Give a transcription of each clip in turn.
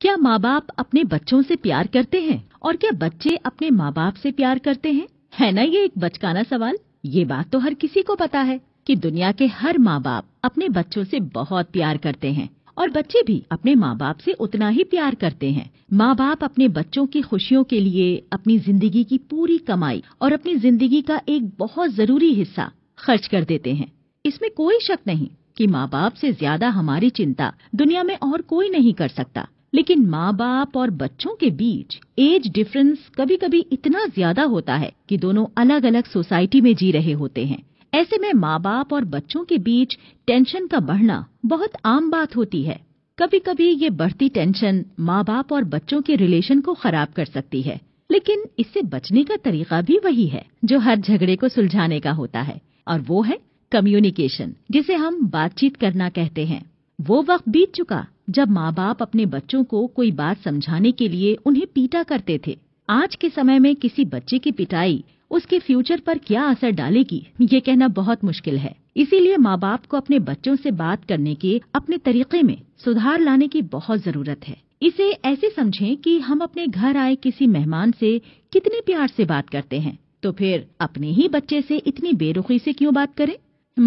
क्या माँ बाप अपने बच्चों से प्यार करते हैं और क्या बच्चे अपने माँ बाप से प्यार करते हैं है ना ये एक बचकाना सवाल ये बात तो हर किसी को पता है कि दुनिया के हर माँ बाप अपने बच्चों से बहुत प्यार करते हैं और बच्चे भी अपने माँ बाप से उतना ही प्यार करते हैं माँ बाप अपने बच्चों की खुशियों के लिए अपनी जिंदगी की पूरी कमाई और अपनी जिंदगी का एक बहुत जरूरी हिस्सा खर्च कर देते हैं इसमें कोई शक नहीं कि माँ बाप से ज्यादा हमारी चिंता दुनिया में और कोई नहीं कर सकता लेकिन माँ बाप और बच्चों के बीच एज डिफरेंस कभी कभी इतना ज्यादा होता है कि दोनों अलग अलग सोसाइटी में जी रहे होते हैं ऐसे में माँ बाप और बच्चों के बीच टेंशन का बढ़ना बहुत आम बात होती है कभी कभी ये बढ़ती टेंशन माँ बाप और बच्चों के रिलेशन को खराब कर सकती है लेकिन इससे बचने का तरीका भी वही है जो हर झगड़े को सुलझाने का होता है और वो है कम्युनिकेशन जिसे हम बातचीत करना कहते हैं वो वक्त बीत चुका जब माँ बाप अपने बच्चों को कोई बात समझाने के लिए उन्हें पीटा करते थे आज के समय में किसी बच्चे की पिटाई उसके फ्यूचर पर क्या असर डालेगी ये कहना बहुत मुश्किल है इसीलिए माँ बाप को अपने बच्चों से बात करने के अपने तरीके में सुधार लाने की बहुत जरूरत है इसे ऐसे समझें कि हम अपने घर आए किसी मेहमान से कितने प्यार से बात करते हैं तो फिर अपने ही बच्चे से इतनी बेरुखी से क्यों बात करें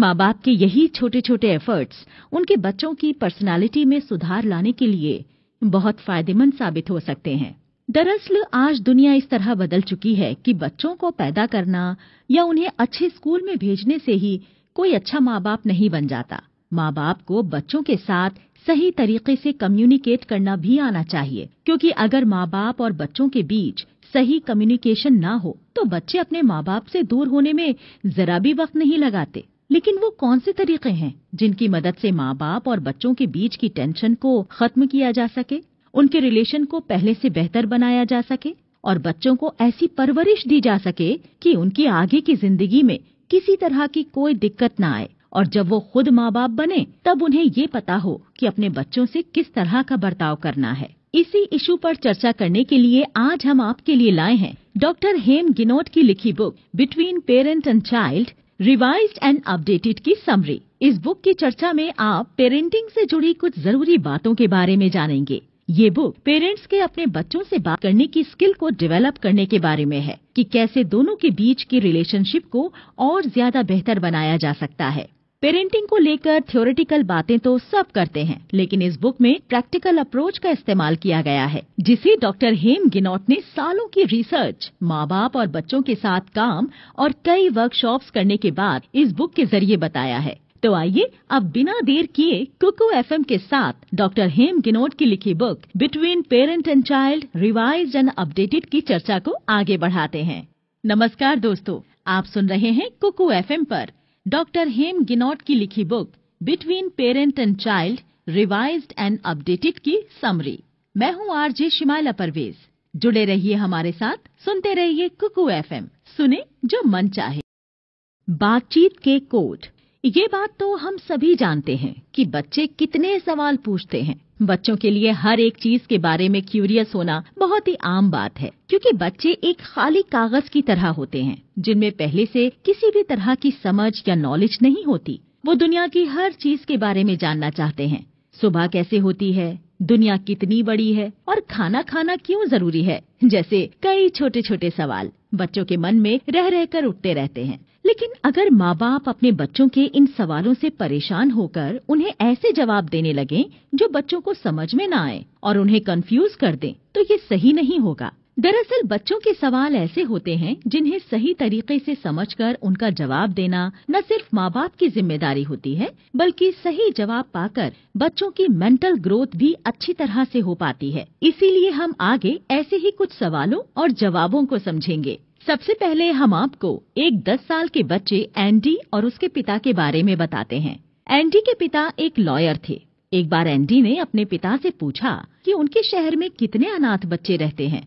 माँ बाप के यही छोटे छोटे एफर्ट्स उनके बच्चों की पर्सनालिटी में सुधार लाने के लिए बहुत फायदेमंद साबित हो सकते हैं दरअसल आज दुनिया इस तरह बदल चुकी है कि बच्चों को पैदा करना या उन्हें अच्छे स्कूल में भेजने से ही कोई अच्छा माँ बाप नहीं बन जाता माँ बाप को बच्चों के साथ सही तरीके से कम्युनिकेट करना भी आना चाहिए क्योंकि अगर माँ बाप और बच्चों के बीच सही कम्युनिकेशन ना हो तो बच्चे अपने माँ बाप से दूर होने में जरा भी वक्त नहीं लगाते लेकिन वो कौन से तरीके हैं जिनकी मदद से माँ बाप और बच्चों के बीच की टेंशन को खत्म किया जा सके उनके रिलेशन को पहले से बेहतर बनाया जा सके और बच्चों को ऐसी परवरिश दी जा सके कि उनकी आगे की जिंदगी में किसी तरह की कोई दिक्कत न आए और जब वो खुद माँ बाप बने तब उन्हें ये पता हो कि अपने बच्चों से किस तरह का बर्ताव करना है इसी इशू पर चर्चा करने के लिए आज हम आपके लिए लाए हैं डॉक्टर हेम गिनोट की लिखी book between parent and child revised and updated की समरी इस बुक की चर्चा में आप पेरेंटिंग से जुड़ी कुछ जरूरी बातों के बारे में जानेंगे ये बुक पेरेंट्स के अपने बच्चों से बात करने की स्किल को डेवलप करने के बारे में है कि कैसे दोनों के बीच की रिलेशनशिप को और ज्यादा बेहतर बनाया जा सकता है पेरेंटिंग को लेकर थ्योरेटिकल बातें तो सब करते हैं लेकिन इस बुक में प्रैक्टिकल अप्रोच का इस्तेमाल किया गया है जिसे डॉक्टर हेम गिनोट ने सालों की रिसर्च माँ बाप और बच्चों के साथ काम और कई वर्कशॉप्स करने के बाद इस बुक के जरिए बताया है तो आइए अब बिना देर किए कुकू एफ के साथ डॉक्टर हेम गिनोट की लिखी book between parent and child revise and updated की चर्चा को आगे बढ़ाते हैं नमस्कार दोस्तों आप सुन रहे हैं कुकू एफ पर डॉक्टर हेम गिनोट की लिखी book between parent and child revised and updated की समरी मैं हूं आरजे शिमाला परवेज जुड़े रहिए हमारे साथ सुनते रहिए कुकू एफएम सुने जो मन चाहे बातचीत के कोड ये बात तो हम सभी जानते हैं कि बच्चे कितने सवाल पूछते हैं बच्चों के लिए हर एक चीज के बारे में क्यूरियस होना बहुत ही आम बात है क्योंकि बच्चे एक खाली कागज की तरह होते हैं जिनमें पहले से किसी भी तरह की समझ या नॉलेज नहीं होती वो दुनिया की हर चीज के बारे में जानना चाहते हैं सुबह कैसे होती है दुनिया कितनी बड़ी है और खाना खाना क्यों जरूरी है जैसे कई छोटे छोटे सवाल बच्चों के मन में रह रहकर उठते रहते हैं लेकिन अगर माँ बाप अपने बच्चों के इन सवालों से परेशान होकर उन्हें ऐसे जवाब देने लगे जो बच्चों को समझ में न आए और उन्हें कंफ्यूज कर दें तो ये सही नहीं होगा दरअसल बच्चों के सवाल ऐसे होते हैं जिन्हें सही तरीके से समझकर उनका जवाब देना न सिर्फ माँ बाप की जिम्मेदारी होती है बल्कि सही जवाब पाकर बच्चों की मेंटल ग्रोथ भी अच्छी तरह से हो पाती है इसीलिए हम आगे ऐसे ही कुछ सवालों और जवाबों को समझेंगे सबसे पहले हम आपको एक 10 साल के बच्चे एंडी और उसके पिता के बारे में बताते हैं एंडी के पिता एक लॉयर थे एक बार एंडी ने अपने पिता से पूछा कि उनके शहर में कितने अनाथ बच्चे रहते हैं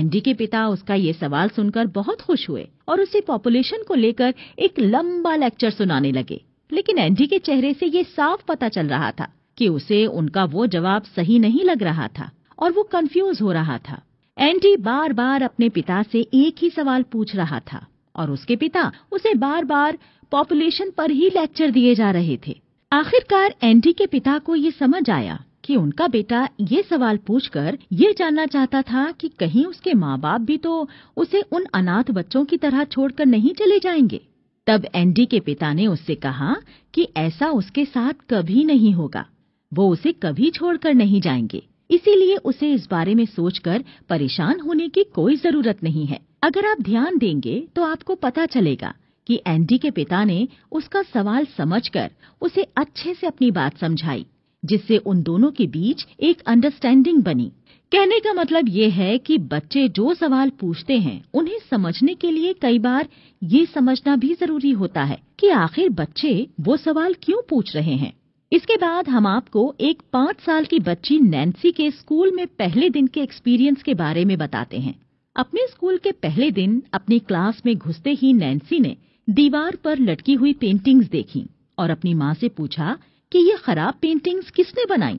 एंडी के पिता उसका ये सवाल सुनकर बहुत खुश हुए और उसे पॉपुलेशन को लेकर एक लंबा लेक्चर सुनाने लगे लेकिन एंडी के चेहरे से ये साफ पता चल रहा था कि उसे उनका वो जवाब सही नहीं लग रहा था और वो कंफ्यूज हो रहा था एंटी बार बार अपने पिता से एक ही सवाल पूछ रहा था और उसके पिता उसे बार बार पॉपुलेशन पर ही लेक्चर दिए जा रहे थे आखिरकार एंटी के पिता को ये समझ आया कि उनका बेटा ये सवाल पूछकर ये जानना चाहता था कि कहीं उसके माँ बाप भी तो उसे उन अनाथ बच्चों की तरह छोड़कर नहीं चले जाएंगे तब एंडी के पिता ने उससे कहा कि ऐसा उसके साथ कभी नहीं होगा वो उसे कभी छोड़कर नहीं जाएंगे इसीलिए उसे इस बारे में सोचकर परेशान होने की कोई जरूरत नहीं है अगर आप ध्यान देंगे तो आपको पता चलेगा कि एंडी के पिता ने उसका सवाल समझकर उसे अच्छे से अपनी बात समझाई जिससे उन दोनों के बीच एक अंडरस्टैंडिंग बनी कहने का मतलब ये है कि बच्चे जो सवाल पूछते हैं उन्हें समझने के लिए कई बार ये समझना भी जरूरी होता है कि आखिर बच्चे वो सवाल क्यों पूछ रहे हैं इसके बाद हम आपको एक पांच साल की बच्ची नैन्सी के स्कूल में पहले दिन के एक्सपीरियंस के बारे में बताते हैं अपने स्कूल के पहले दिन अपनी क्लास में घुसते ही नैन्सी ने दीवार पर लटकी हुई पेंटिंग्स देखी और अपनी माँ से पूछा कि ये खराब पेंटिंग्स किसने बनाई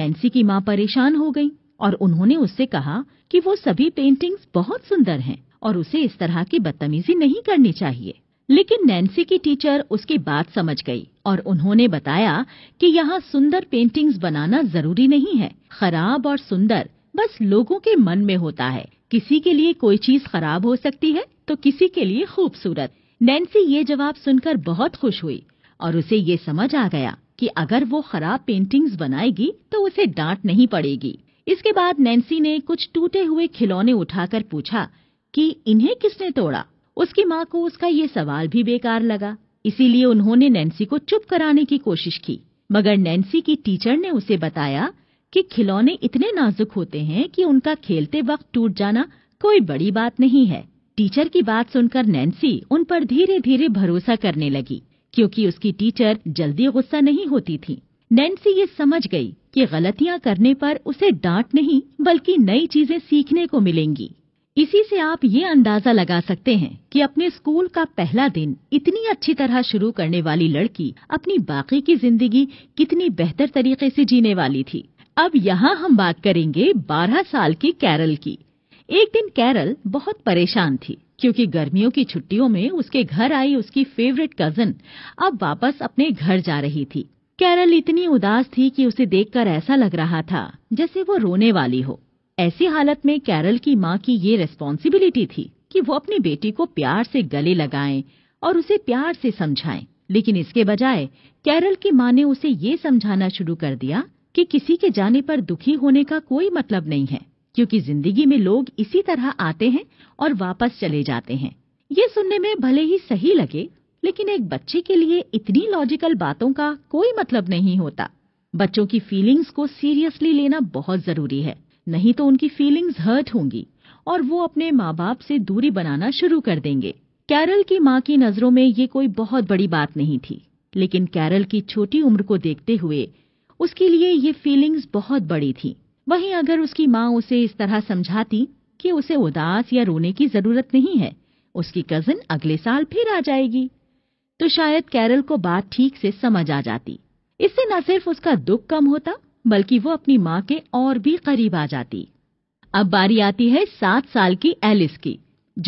नैन्सी की माँ परेशान हो गई और उन्होंने उससे कहा कि वो सभी पेंटिंग्स बहुत सुंदर हैं और उसे इस तरह की बदतमीजी नहीं करनी चाहिए लेकिन नैन्सी की टीचर उसकी बात समझ गई और उन्होंने बताया कि यहाँ सुंदर पेंटिंग्स बनाना जरूरी नहीं है खराब और सुंदर बस लोगों के मन में होता है किसी के लिए कोई चीज खराब हो सकती है तो किसी के लिए खूबसूरत नैन्सी ये जवाब सुनकर बहुत खुश हुई और उसे ये समझ आ गया कि अगर वो खराब पेंटिंग्स बनाएगी तो उसे डांट नहीं पड़ेगी इसके बाद नैन्सी ने कुछ टूटे हुए खिलौने उठाकर पूछा कि इन्हें किसने तोड़ा उसकी माँ को उसका ये सवाल भी बेकार लगा इसीलिए उन्होंने नैन्सी को चुप कराने की कोशिश की मगर नैन्सी की टीचर ने उसे बताया कि खिलौने इतने नाजुक होते हैं कि उनका खेलते वक्त टूट जाना कोई बड़ी बात नहीं है टीचर की बात सुनकर नैन्सी उन पर धीरे धीरे भरोसा करने लगी क्योंकि उसकी टीचर जल्दी गुस्सा नहीं होती थी नैन्सी ये समझ गई कि गलतियां करने पर उसे डांट नहीं बल्कि नई चीजें सीखने को मिलेंगी इसी से आप ये अंदाजा लगा सकते हैं कि अपने स्कूल का पहला दिन इतनी अच्छी तरह शुरू करने वाली लड़की अपनी बाकी की जिंदगी कितनी बेहतर तरीके से जीने वाली थी अब यहाँ हम बात करेंगे 12 साल की कैरल की एक दिन कैरल बहुत परेशान थी क्योंकि गर्मियों की छुट्टियों में उसके घर आई उसकी फेवरेट कजन अब वापस अपने घर जा रही थी कैरल इतनी उदास थी कि उसे देखकर ऐसा लग रहा था जैसे वो रोने वाली हो ऐसी हालत में कैरल की माँ की ये रेस्पॉन्सिबिलिटी थी कि वो अपनी बेटी को प्यार से गले लगाएं और उसे प्यार से समझाएं लेकिन इसके बजाय कैरल की माँ ने उसे ये समझाना शुरू कर दिया कि किसी के जाने पर दुखी होने का कोई मतलब नहीं है क्योंकि जिंदगी में लोग इसी तरह आते हैं और वापस चले जाते हैं ये सुनने में भले ही सही लगे लेकिन एक बच्चे के लिए इतनी लॉजिकल बातों का कोई मतलब नहीं होता बच्चों की फीलिंग्स को सीरियसली लेना बहुत जरूरी है नहीं तो उनकी फीलिंग्स हर्ट होंगी और वो अपने माँ बाप से दूरी बनाना शुरू कर देंगे कैरल की माँ की नजरों में ये कोई बहुत बड़ी बात नहीं थी लेकिन कैरल की छोटी उम्र को देखते हुए उसके लिए ये फीलिंग्स बहुत बड़ी थी वहीं अगर उसकी माँ उसे इस तरह समझाती कि उसे उदास या रोने की जरूरत नहीं है उसकी कजिन अगले साल फिर आ जाएगी तो शायद कैरल को बात ठीक से समझ आ जाती इससे न सिर्फ उसका दुख कम होता बल्कि वो अपनी माँ के और भी करीब आ जाती अब बारी आती है सात साल की एलिस की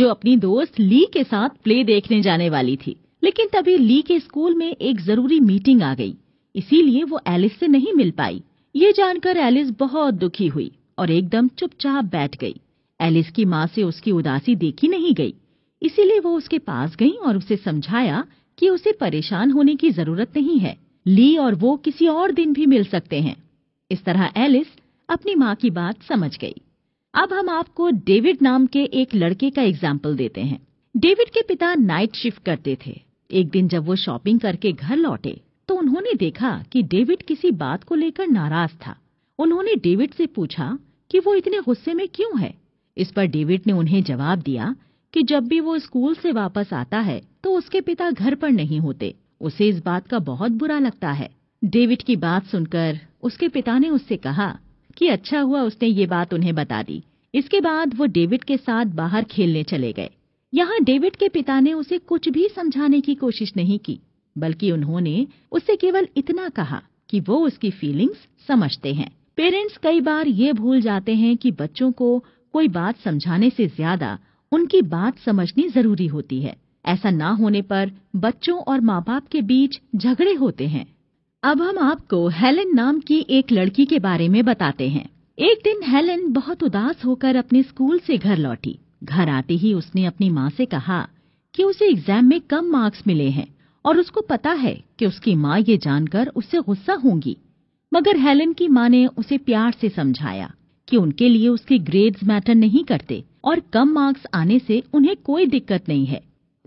जो अपनी दोस्त ली के साथ प्ले देखने जाने वाली थी लेकिन तभी ली के स्कूल में एक जरूरी मीटिंग आ गई इसीलिए वो एलिस से नहीं मिल पाई ये जानकर एलिस बहुत दुखी हुई और एकदम चुपचाप बैठ गई एलिस की माँ से उसकी उदासी देखी नहीं गई इसीलिए वो उसके पास गई और उसे समझाया कि उसे परेशान होने की जरूरत नहीं है ली और वो किसी और दिन भी मिल सकते हैं इस तरह एलिस अपनी माँ की बात समझ गई अब हम आपको डेविड नाम के एक लड़के का एग्जाम्पल देते हैं डेविड के पिता नाइट शिफ्ट करते थे एक दिन जब वो शॉपिंग करके घर लौटे तो उन्होंने देखा कि डेविड किसी बात को लेकर नाराज था उन्होंने डेविड से पूछा कि वो इतने गुस्से में क्यों है इस पर डेविड ने उन्हें जवाब दिया कि जब भी वो स्कूल से वापस आता है तो उसके पिता घर पर नहीं होते उसे इस बात का बहुत बुरा लगता है डेविड की बात सुनकर उसके पिता ने उससे कहा कि अच्छा हुआ उसने ये बात उन्हें बता दी इसके बाद वो डेविड के साथ बाहर खेलने चले गए यहाँ डेविड के पिता ने उसे कुछ भी समझाने की कोशिश नहीं की बल्कि उन्होंने उससे केवल इतना कहा कि वो उसकी फीलिंग्स समझते हैं पेरेंट्स कई बार ये भूल जाते हैं कि बच्चों को कोई बात समझाने से ज्यादा उनकी बात समझनी जरूरी होती है ऐसा ना होने पर बच्चों और माँ बाप के बीच झगड़े होते हैं अब हम आपको हेलेन नाम की एक लड़की के बारे में बताते हैं एक दिन हेलेन बहुत उदास होकर अपने स्कूल से घर लौटी घर आते ही उसने अपनी माँ से कहा कि उसे एग्जाम में कम मार्क्स मिले हैं और उसको पता है कि उसकी माँ ये जानकर उससे गुस्सा होंगी मगर हेलेन की माँ ने उसे प्यार से समझाया कि उनके लिए उसके ग्रेड्स मैटर नहीं करते और कम मार्क्स आने से उन्हें कोई दिक्कत नहीं है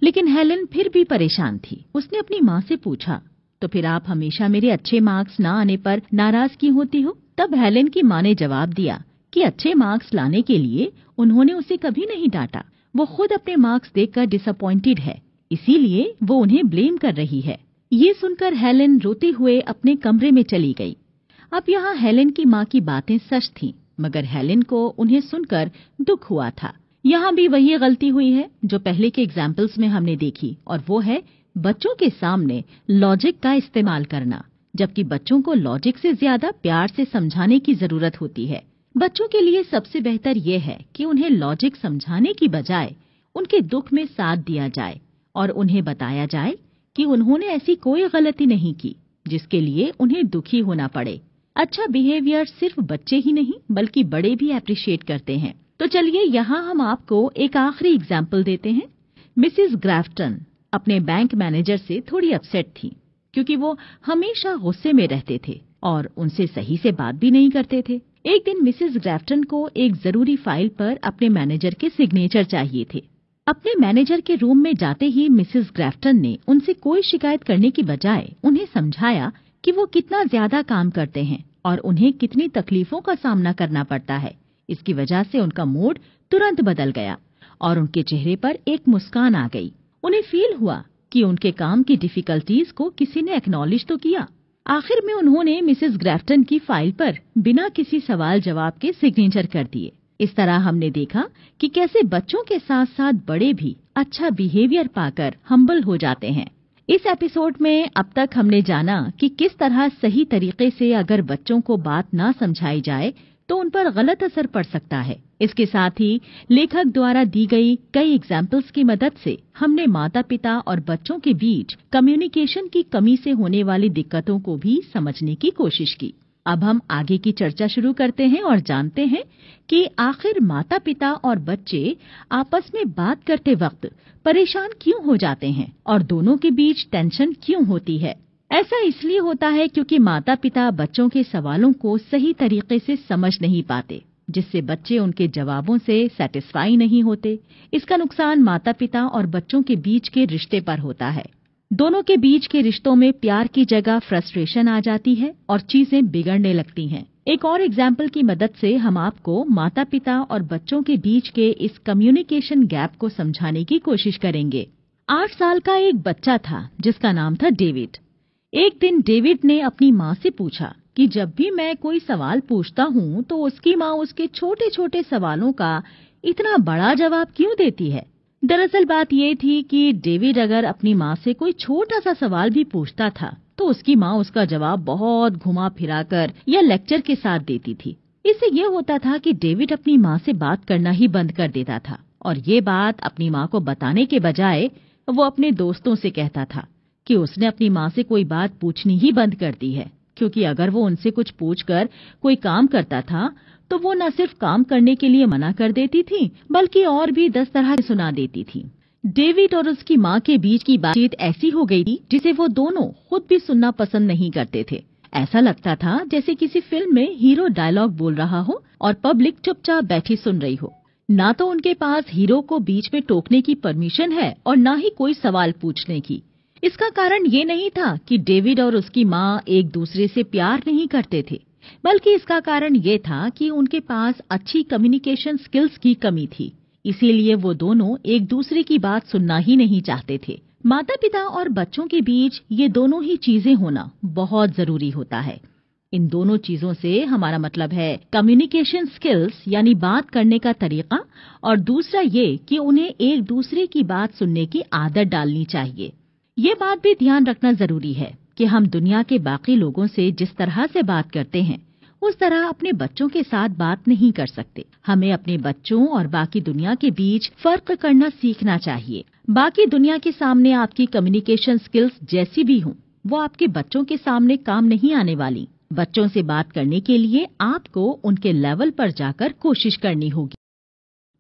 लेकिन हेलेन फिर भी परेशान थी उसने अपनी माँ से पूछा तो फिर आप हमेशा मेरे अच्छे मार्क्स ना आने पर नाराज क्यों होती हो तब हेलेन की माँ ने जवाब दिया कि अच्छे मार्क्स लाने के लिए उन्होंने उसे कभी नहीं डांटा वो खुद अपने मार्क्स देखकर डिसअपॉइंटेड है इसीलिए वो उन्हें ब्लेम कर रही है ये सुनकर हेलेन रोते हुए अपने कमरे में चली गई अब यहाँ हेलेन की माँ की बातें सच थीं मगर हेलेन को उन्हें सुनकर दुख हुआ था यहां भी वही गलती हुई है जो पहले के एग्जाम्पल्स में हमने देखी और वो है बच्चों के सामने लॉजिक का इस्तेमाल करना जबकि बच्चों को लॉजिक से ज्यादा प्यार से समझाने की जरूरत होती है बच्चों के लिए सबसे बेहतर ये है कि उन्हें लॉजिक समझाने की बजाय उनके दुख में साथ दिया जाए और उन्हें बताया जाए कि उन्होंने ऐसी कोई गलती नहीं की जिसके लिए उन्हें दुखी होना पड़े अच्छा बिहेवियर सिर्फ बच्चे ही नहीं बल्कि बड़े भी अप्रिशिएट करते हैं तो चलिए यहाँ हम आपको एक आखिरी एग्जाम्पल देते हैं मिसिज ग्राफ्टन अपने बैंक मैनेजर से थोड़ी अपसेट थी क्योंकि वो हमेशा गुस्से में रहते थे और उनसे सही से बात भी नहीं करते थे एक दिन मिसिज ग्राफ्टन को एक जरूरी फाइल पर अपने मैनेजर के सिग्नेचर चाहिए थे अपने मैनेजर के रूम में जाते ही मिसिज ग्राफ्टन ने उनसे कोई शिकायत करने की बजाय उन्हें समझाया कि वो कितना ज्यादा काम करते हैं और उन्हें कितनी तकलीफों का सामना करना पड़ता है इसकी वजह से उनका मूड तुरंत बदल गया और उनके चेहरे पर एक मुस्कान आ गई उन्हें फील हुआ कि उनके काम की डिफिकल्टीज को किसी ने एक्नॉलेज तो किया आखिर में उन्होंने मिसेस ग्रैफ्टन की फाइल पर बिना किसी सवाल जवाब के सिग्नेचर कर दिए इस तरह हमने देखा कि कैसे बच्चों के साथ साथ बड़े भी अच्छा बिहेवियर पाकर हम्बल हो जाते हैं इस एपिसोड में अब तक हमने जाना कि किस तरह सही तरीके से अगर बच्चों को बात ना समझाई जाए तो उन पर गलत असर पड़ सकता है इसके साथ ही लेखक द्वारा दी गई कई एग्जाम्पल्स की मदद से हमने माता पिता और बच्चों के बीच कम्युनिकेशन की कमी से होने वाली दिक्कतों को भी समझने की कोशिश की अब हम आगे की चर्चा शुरू करते हैं और जानते हैं कि आखिर माता पिता और बच्चे आपस में बात करते वक्त परेशान क्यों हो जाते हैं और दोनों के बीच टेंशन क्यों होती है ऐसा इसलिए होता है क्योंकि माता पिता बच्चों के सवालों को सही तरीके से समझ नहीं पाते जिससे बच्चे उनके जवाबों से सेटिस्फाई नहीं होते इसका नुकसान माता पिता और बच्चों के बीच के रिश्ते पर होता है दोनों के बीच के रिश्तों में प्यार की जगह फ्रस्ट्रेशन आ जाती है और चीजें बिगड़ने लगती हैं एक और एग्जाम्पल की मदद से हम आपको माता पिता और बच्चों के बीच के इस कम्युनिकेशन गैप को समझाने की कोशिश करेंगे आठ साल का एक बच्चा था जिसका नाम था डेविड एक दिन डेविड ने अपनी माँ से पूछा कि जब भी मैं कोई सवाल पूछता हूँ तो उसकी माँ उसके छोटे छोटे सवालों का इतना बड़ा जवाब क्यों देती है दरअसल बात ये थी कि डेविड अगर अपनी माँ से कोई छोटा सा सवाल भी पूछता था तो उसकी माँ उसका जवाब बहुत घुमा फिरा कर या लेक्चर के साथ देती थी इससे ये होता था कि डेविड अपनी माँ से बात करना ही बंद कर देता था और ये बात अपनी माँ को बताने के बजाय वो अपने दोस्तों से कहता था कि उसने अपनी माँ से कोई बात पूछनी ही बंद कर दी है क्योंकि अगर वो उनसे कुछ पूछकर कोई काम करता था तो वो न सिर्फ काम करने के लिए मना कर देती थी बल्कि और भी दस तरह से सुना देती थी डेविड और उसकी माँ के बीच की बातचीत ऐसी हो गई थी जिसे वो दोनों खुद भी सुनना पसंद नहीं करते थे ऐसा लगता था जैसे किसी फिल्म में हीरो डायलॉग बोल रहा हो और पब्लिक चुपचाप बैठी सुन रही हो ना तो उनके पास हीरो को बीच में टोकने की परमिशन है और ना ही कोई सवाल पूछने की इसका कारण ये नहीं था कि डेविड और उसकी माँ एक दूसरे से प्यार नहीं करते थे बल्कि इसका कारण ये था कि उनके पास अच्छी कम्युनिकेशन स्किल्स की कमी थी इसीलिए वो दोनों एक दूसरे की बात सुनना ही नहीं चाहते थे माता पिता और बच्चों के बीच ये दोनों ही चीजें होना बहुत जरूरी होता है इन दोनों चीजों से हमारा मतलब है कम्युनिकेशन स्किल्स यानी बात करने का तरीका और दूसरा ये कि उन्हें एक दूसरे की बात सुनने की आदत डालनी चाहिए ये बात भी ध्यान रखना जरूरी है कि हम दुनिया के बाकी लोगों से जिस तरह से बात करते हैं उस तरह अपने बच्चों के साथ बात नहीं कर सकते हमें अपने बच्चों और बाकी दुनिया के बीच फर्क करना सीखना चाहिए बाकी दुनिया के सामने आपकी कम्युनिकेशन स्किल्स जैसी भी हों वो आपके बच्चों के सामने काम नहीं आने वाली बच्चों से बात करने के लिए आपको उनके लेवल पर जाकर कोशिश करनी होगी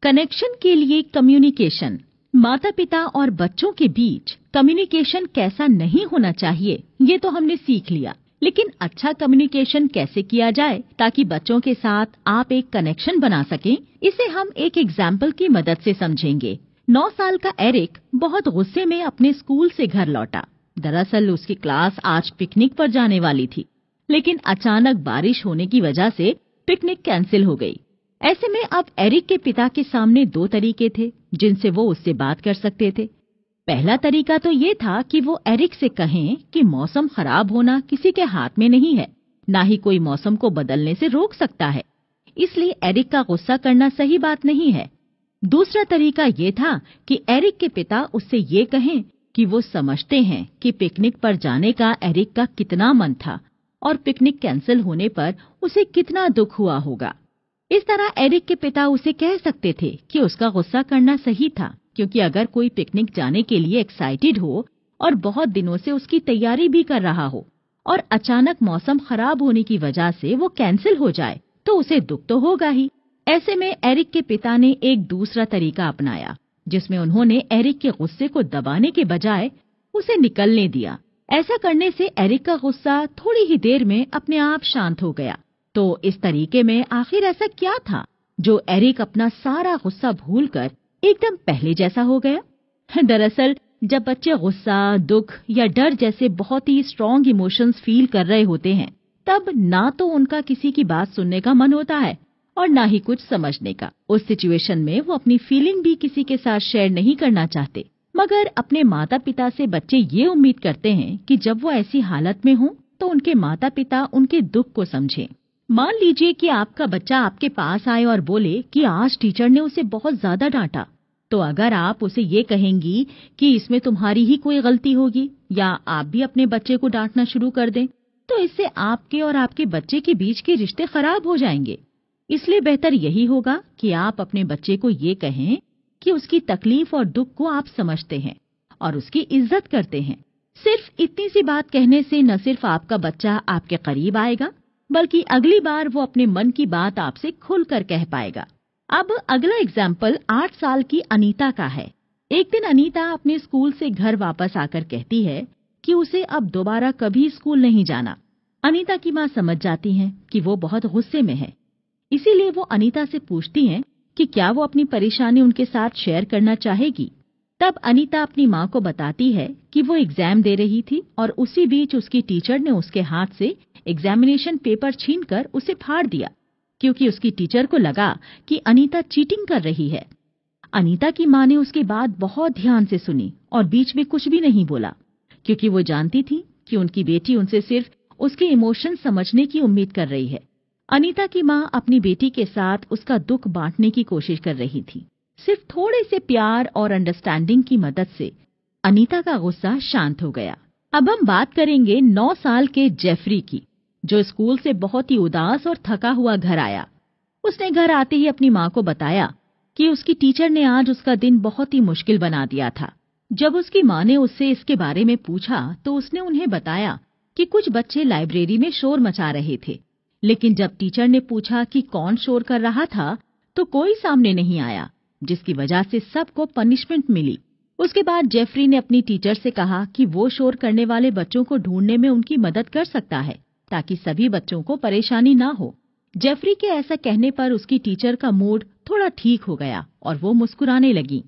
कनेक्शन के लिए कम्युनिकेशन माता पिता और बच्चों के बीच कम्युनिकेशन कैसा नहीं होना चाहिए ये तो हमने सीख लिया लेकिन अच्छा कम्युनिकेशन कैसे किया जाए ताकि बच्चों के साथ आप एक कनेक्शन बना सकें इसे हम एक एग्जाम्पल की मदद से समझेंगे नौ साल का एरिक बहुत गुस्से में अपने स्कूल से घर लौटा दरअसल उसकी क्लास आज पिकनिक पर जाने वाली थी लेकिन अचानक बारिश होने की वजह से पिकनिक कैंसिल हो गई ऐसे में अब एरिक के पिता के सामने दो तरीके थे जिनसे वो उससे बात कर सकते थे पहला तरीका तो ये था कि वो एरिक से कहें कि मौसम खराब होना किसी के हाथ में नहीं है ना ही कोई मौसम को बदलने से रोक सकता है इसलिए एरिक का गुस्सा करना सही बात नहीं है दूसरा तरीका ये था कि एरिक के पिता उससे ये कहें कि वो समझते हैं कि पिकनिक पर जाने का एरिक का कितना मन था और पिकनिक कैंसिल होने पर उसे कितना दुख हुआ होगा इस तरह एरिक के पिता उसे कह सकते थे कि उसका गुस्सा करना सही था क्योंकि अगर कोई पिकनिक जाने के लिए एक्साइटेड हो और बहुत दिनों से उसकी तैयारी भी कर रहा हो और अचानक मौसम खराब होने की वजह से वो कैंसिल हो जाए तो उसे दुख तो होगा ही ऐसे में एरिक के पिता ने एक दूसरा तरीका अपनाया जिसमें उन्होंने एरिक के गुस्से को दबाने के बजाय उसे निकलने दिया ऐसा करने से एरिक का गुस्सा थोड़ी ही देर में अपने आप शांत हो गया तो इस तरीके में आखिर ऐसा क्या था जो एरिक अपना सारा गुस्सा भूलकर एकदम पहले जैसा हो गया दरअसल जब बच्चे गुस्सा दुख या डर जैसे बहुत ही स्ट्रांग इमोशंस फील कर रहे होते हैं तब ना तो उनका किसी की बात सुनने का मन होता है और ना ही कुछ समझने का उस सिचुएशन में वो अपनी फीलिंग भी किसी के साथ शेयर नहीं करना चाहते मगर अपने माता पिता से बच्चे ये उम्मीद करते हैं कि जब वो ऐसी हालत में हों तो उनके माता पिता उनके दुख को समझें मान लीजिए कि आपका बच्चा आपके पास आए और बोले कि आज टीचर ने उसे बहुत ज्यादा डांटा तो अगर आप उसे ये कहेंगी कि इसमें तुम्हारी ही कोई गलती होगी या आप भी अपने बच्चे को डांटना शुरू कर दें तो इससे आपके और आपके बच्चे के बीच के रिश्ते खराब हो जाएंगे इसलिए बेहतर यही होगा कि आप अपने बच्चे को ये कहें कि उसकी तकलीफ और दुख को आप समझते हैं और उसकी इज्जत करते हैं सिर्फ इतनी सी बात कहने से न सिर्फ आपका बच्चा आपके करीब आएगा बल्कि अगली बार वो अपने मन की बात आपसे खुलकर कह पाएगा अब अगला एग्जाम्पल आठ साल की अनीता का है एक दिन अनीता अपने स्कूल से घर वापस आकर कहती है कि उसे अब दोबारा कभी स्कूल नहीं जाना अनीता की माँ समझ जाती हैं कि वो बहुत गुस्से में है इसीलिए वो अनीता से पूछती हैं कि क्या वो अपनी परेशानी उनके साथ शेयर करना चाहेगी तब अनीता अपनी माँ को बताती है कि वो एग्जाम दे रही थी और उसी बीच उसकी टीचर ने उसके हाथ से एग्जामिनेशन पेपर छीनकर उसे फाड़ दिया क्योंकि उसकी टीचर को लगा कि अनीता चीटिंग कर रही है अनीता की मां ने उसके बाद बहुत ध्यान से सुनी और बीच में कुछ भी नहीं बोला क्योंकि वो जानती थी कि उनकी बेटी उनसे सिर्फ उसके इमोशन समझने की उम्मीद कर रही है अनीता की मां अपनी बेटी के साथ उसका दुख बांटने की कोशिश कर रही थी सिर्फ थोड़े से प्यार और अंडरस्टैंडिंग की मदद से अनीता का गुस्सा शांत हो गया अब हम बात करेंगे नौ साल के जेफरी की जो स्कूल से बहुत ही उदास और थका हुआ घर आया उसने घर आते ही अपनी माँ को बताया कि उसकी टीचर ने आज उसका दिन बहुत ही मुश्किल बना दिया था जब उसकी माँ ने उससे इसके बारे में पूछा तो उसने उन्हें बताया कि कुछ बच्चे लाइब्रेरी में शोर मचा रहे थे लेकिन जब टीचर ने पूछा कि कौन शोर कर रहा था तो कोई सामने नहीं आया जिसकी वजह से सबको पनिशमेंट मिली उसके बाद जेफरी ने अपनी टीचर से कहा कि वो शोर करने वाले बच्चों को ढूंढने में उनकी मदद कर सकता है ताकि सभी बच्चों को परेशानी ना हो जेफरी के ऐसा कहने पर उसकी टीचर का मूड थोड़ा ठीक हो गया और वो मुस्कुराने लगी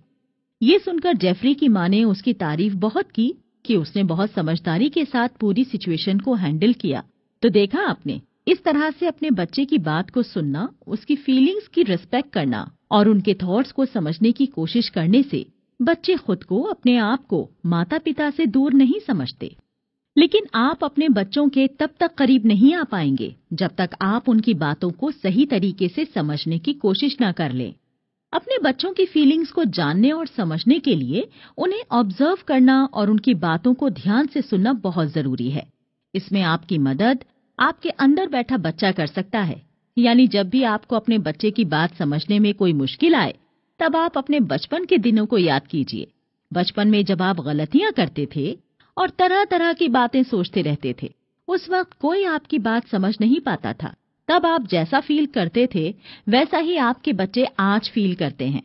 ये सुनकर जेफरी की माँ ने उसकी तारीफ बहुत की कि उसने बहुत समझदारी के साथ पूरी सिचुएशन को हैंडल किया तो देखा आपने इस तरह से अपने बच्चे की बात को सुनना उसकी फीलिंग्स की रिस्पेक्ट करना और उनके थॉट्स को समझने की कोशिश करने से बच्चे खुद को अपने आप को माता पिता से दूर नहीं समझते लेकिन आप अपने बच्चों के तब तक करीब नहीं आ पाएंगे जब तक आप उनकी बातों को सही तरीके से समझने की कोशिश न कर लें अपने बच्चों की फीलिंग्स को जानने और समझने के लिए उन्हें ऑब्जर्व करना और उनकी बातों को ध्यान से सुनना बहुत जरूरी है इसमें आपकी मदद आपके अंदर बैठा बच्चा कर सकता है यानी जब भी आपको अपने बच्चे की बात समझने में कोई मुश्किल आए तब आप अपने बचपन के दिनों को याद कीजिए बचपन में जब आप गलतियां करते थे और तरह तरह की बातें सोचते रहते थे उस वक्त कोई आपकी बात समझ नहीं पाता था तब आप जैसा फील करते थे वैसा ही आपके बच्चे आज फील करते हैं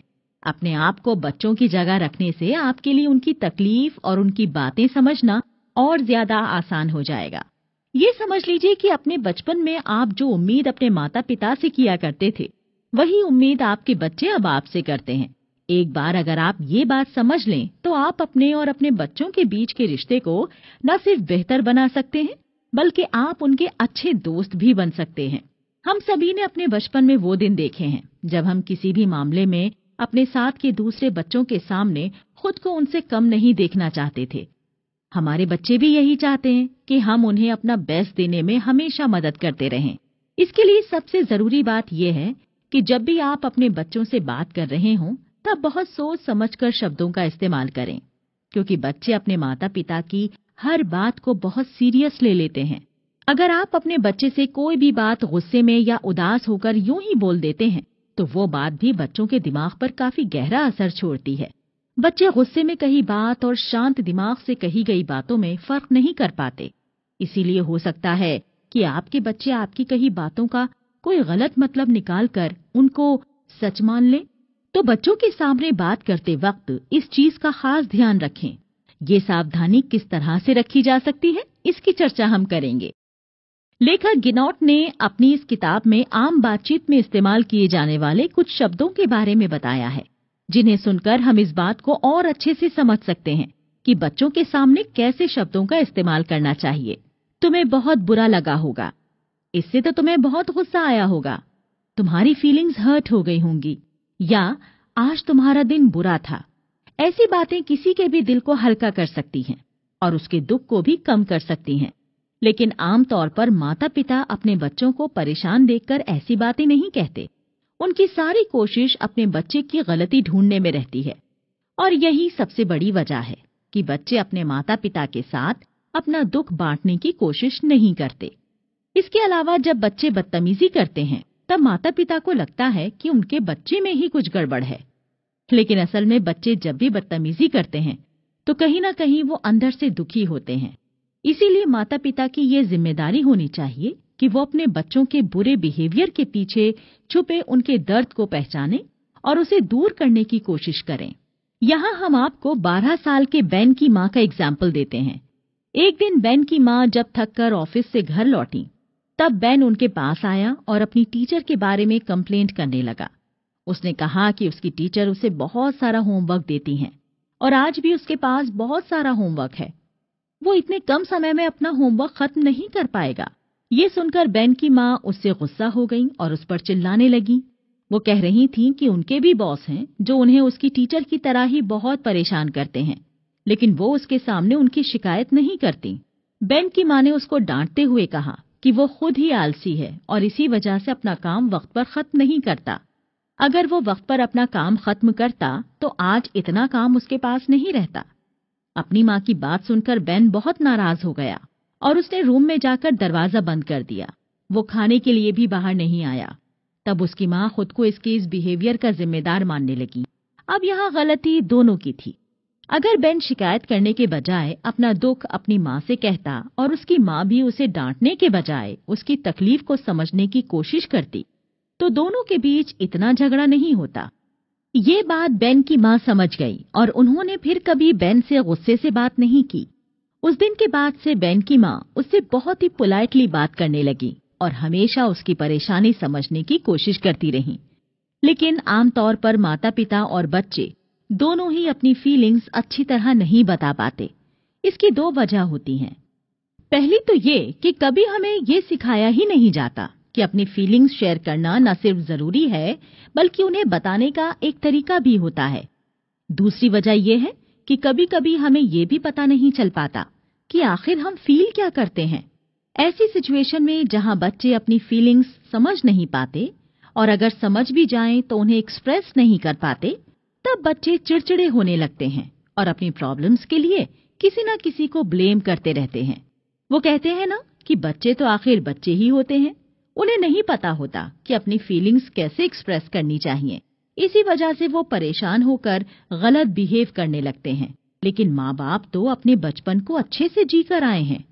अपने आप को बच्चों की जगह रखने से आपके लिए उनकी तकलीफ और उनकी बातें समझना और ज्यादा आसान हो जाएगा ये समझ लीजिए कि अपने बचपन में आप जो उम्मीद अपने माता पिता से किया करते थे वही उम्मीद आपके बच्चे अब आपसे करते हैं एक बार अगर आप ये बात समझ लें तो आप अपने और अपने बच्चों के बीच के रिश्ते को न सिर्फ बेहतर बना सकते हैं बल्कि आप उनके अच्छे दोस्त भी बन सकते हैं हम सभी ने अपने बचपन में वो दिन देखे हैं जब हम किसी भी मामले में अपने साथ के दूसरे बच्चों के सामने खुद को उनसे कम नहीं देखना चाहते थे हमारे बच्चे भी यही चाहते हैं कि हम उन्हें अपना बेस्ट देने में हमेशा मदद करते रहें इसके लिए सबसे जरूरी बात यह है कि जब भी आप अपने बच्चों से बात कर रहे हों तब बहुत सोच समझकर शब्दों का इस्तेमाल करें क्योंकि बच्चे अपने माता पिता की हर बात को बहुत सीरियस ले लेते हैं अगर आप अपने बच्चे से कोई भी बात गुस्से में या उदास होकर यूं ही बोल देते हैं तो वो बात भी बच्चों के दिमाग पर काफी गहरा असर छोड़ती है बच्चे गुस्से में कही बात और शांत दिमाग से कही गई बातों में फर्क नहीं कर पाते इसीलिए हो सकता है कि आपके बच्चे आपकी कही बातों का कोई गलत मतलब निकाल कर उनको सच मान लें तो बच्चों के सामने बात करते वक्त इस चीज का खास ध्यान रखें ये सावधानी किस तरह से रखी जा सकती है इसकी चर्चा हम करेंगे लेखक गिनौट ने अपनी इस किताब में आम बातचीत में इस्तेमाल किए जाने वाले कुछ शब्दों के बारे में बताया है जिन्हें सुनकर हम इस बात को और अच्छे से समझ सकते हैं कि बच्चों के सामने कैसे शब्दों का इस्तेमाल करना चाहिए तुम्हें बहुत बुरा लगा होगा इससे तो तुम्हें बहुत गुस्सा आया होगा तुम्हारी फीलिंग्स हर्ट हो गई होंगी या आज तुम्हारा दिन बुरा था ऐसी बातें किसी के भी दिल को हल्का कर सकती हैं और उसके दुख को भी कम कर सकती हैं लेकिन आमतौर पर माता पिता अपने बच्चों को परेशान देखकर ऐसी बातें नहीं कहते उनकी सारी कोशिश अपने बच्चे की गलती ढूंढने में रहती है और यही सबसे बड़ी वजह है कि बच्चे अपने माता पिता के साथ अपना दुख बांटने की कोशिश नहीं करते इसके अलावा जब बच्चे बदतमीजी करते हैं तब माता पिता को लगता है कि उनके बच्चे में ही कुछ गड़बड़ है लेकिन असल में बच्चे जब भी बदतमीजी करते हैं तो कहीं ना कहीं वो अंदर से दुखी होते हैं इसीलिए माता पिता की ये जिम्मेदारी होनी चाहिए कि वो अपने बच्चों के बुरे बिहेवियर के पीछे छुपे उनके दर्द को पहचाने और उसे दूर करने की कोशिश करें यहाँ हम आपको 12 साल के बैन की माँ का एग्जाम्पल देते हैं एक दिन बैन की माँ जब थककर ऑफिस से घर लौटी तब बैन उनके पास आया और अपनी टीचर के बारे में कंप्लेंट करने लगा उसने कहा कि उसकी टीचर उसे बहुत सारा होमवर्क देती हैं और आज भी उसके पास बहुत सारा होमवर्क है वो इतने कम समय में अपना होमवर्क खत्म नहीं कर पाएगा ये सुनकर बैन की माँ उससे गुस्सा हो गई और उस पर चिल्लाने लगी वो कह रही थी कि उनके भी बॉस हैं जो उन्हें उसकी टीचर की तरह ही बहुत परेशान करते हैं लेकिन वो उसके सामने उनकी शिकायत नहीं करती बेन की माँ ने उसको डांटते हुए कहा कि वो खुद ही आलसी है और इसी वजह से अपना काम वक्त पर खत्म नहीं करता अगर वो वक्त पर अपना काम खत्म करता तो आज इतना काम उसके पास नहीं रहता अपनी माँ की बात सुनकर बेन बहुत नाराज हो गया और उसने रूम में जाकर दरवाजा बंद कर दिया वो खाने के लिए भी बाहर नहीं आया तब उसकी माँ खुद को इसके इस बिहेवियर का जिम्मेदार मानने लगी अब यहाँ गलती दोनों की थी अगर बेन शिकायत करने के बजाय अपना दुख अपनी माँ से कहता और उसकी माँ भी उसे डांटने के बजाय उसकी तकलीफ को समझने की कोशिश करती तो दोनों के बीच इतना झगड़ा नहीं होता ये बात बेन की माँ समझ गई और उन्होंने फिर कभी बेन से गुस्से से बात नहीं की उस दिन के बाद से बेन की माँ उससे बहुत ही पोलाइटली बात करने लगी और हमेशा उसकी परेशानी समझने की कोशिश करती रही लेकिन आमतौर पर माता पिता और बच्चे दोनों ही अपनी फीलिंग्स अच्छी तरह नहीं बता पाते इसकी दो वजह होती हैं पहली तो ये कि कभी हमें ये सिखाया ही नहीं जाता कि अपनी फीलिंग्स शेयर करना न सिर्फ जरूरी है बल्कि उन्हें बताने का एक तरीका भी होता है दूसरी वजह यह है कि कभी कभी हमें ये भी पता नहीं चल पाता कि आखिर हम फील क्या करते हैं ऐसी सिचुएशन में जहां बच्चे अपनी फीलिंग्स समझ नहीं पाते और अगर समझ भी जाएं तो उन्हें एक्सप्रेस नहीं कर पाते तब बच्चे चिड़चिड़े होने लगते हैं और अपनी प्रॉब्लम्स के लिए किसी न किसी को ब्लेम करते रहते हैं वो कहते हैं ना कि बच्चे तो आखिर बच्चे ही होते हैं उन्हें नहीं पता होता कि अपनी फीलिंग्स कैसे एक्सप्रेस करनी चाहिए इसी वजह से वो परेशान होकर गलत बिहेव करने लगते हैं लेकिन माँ बाप तो अपने बचपन को अच्छे से जी कर आए हैं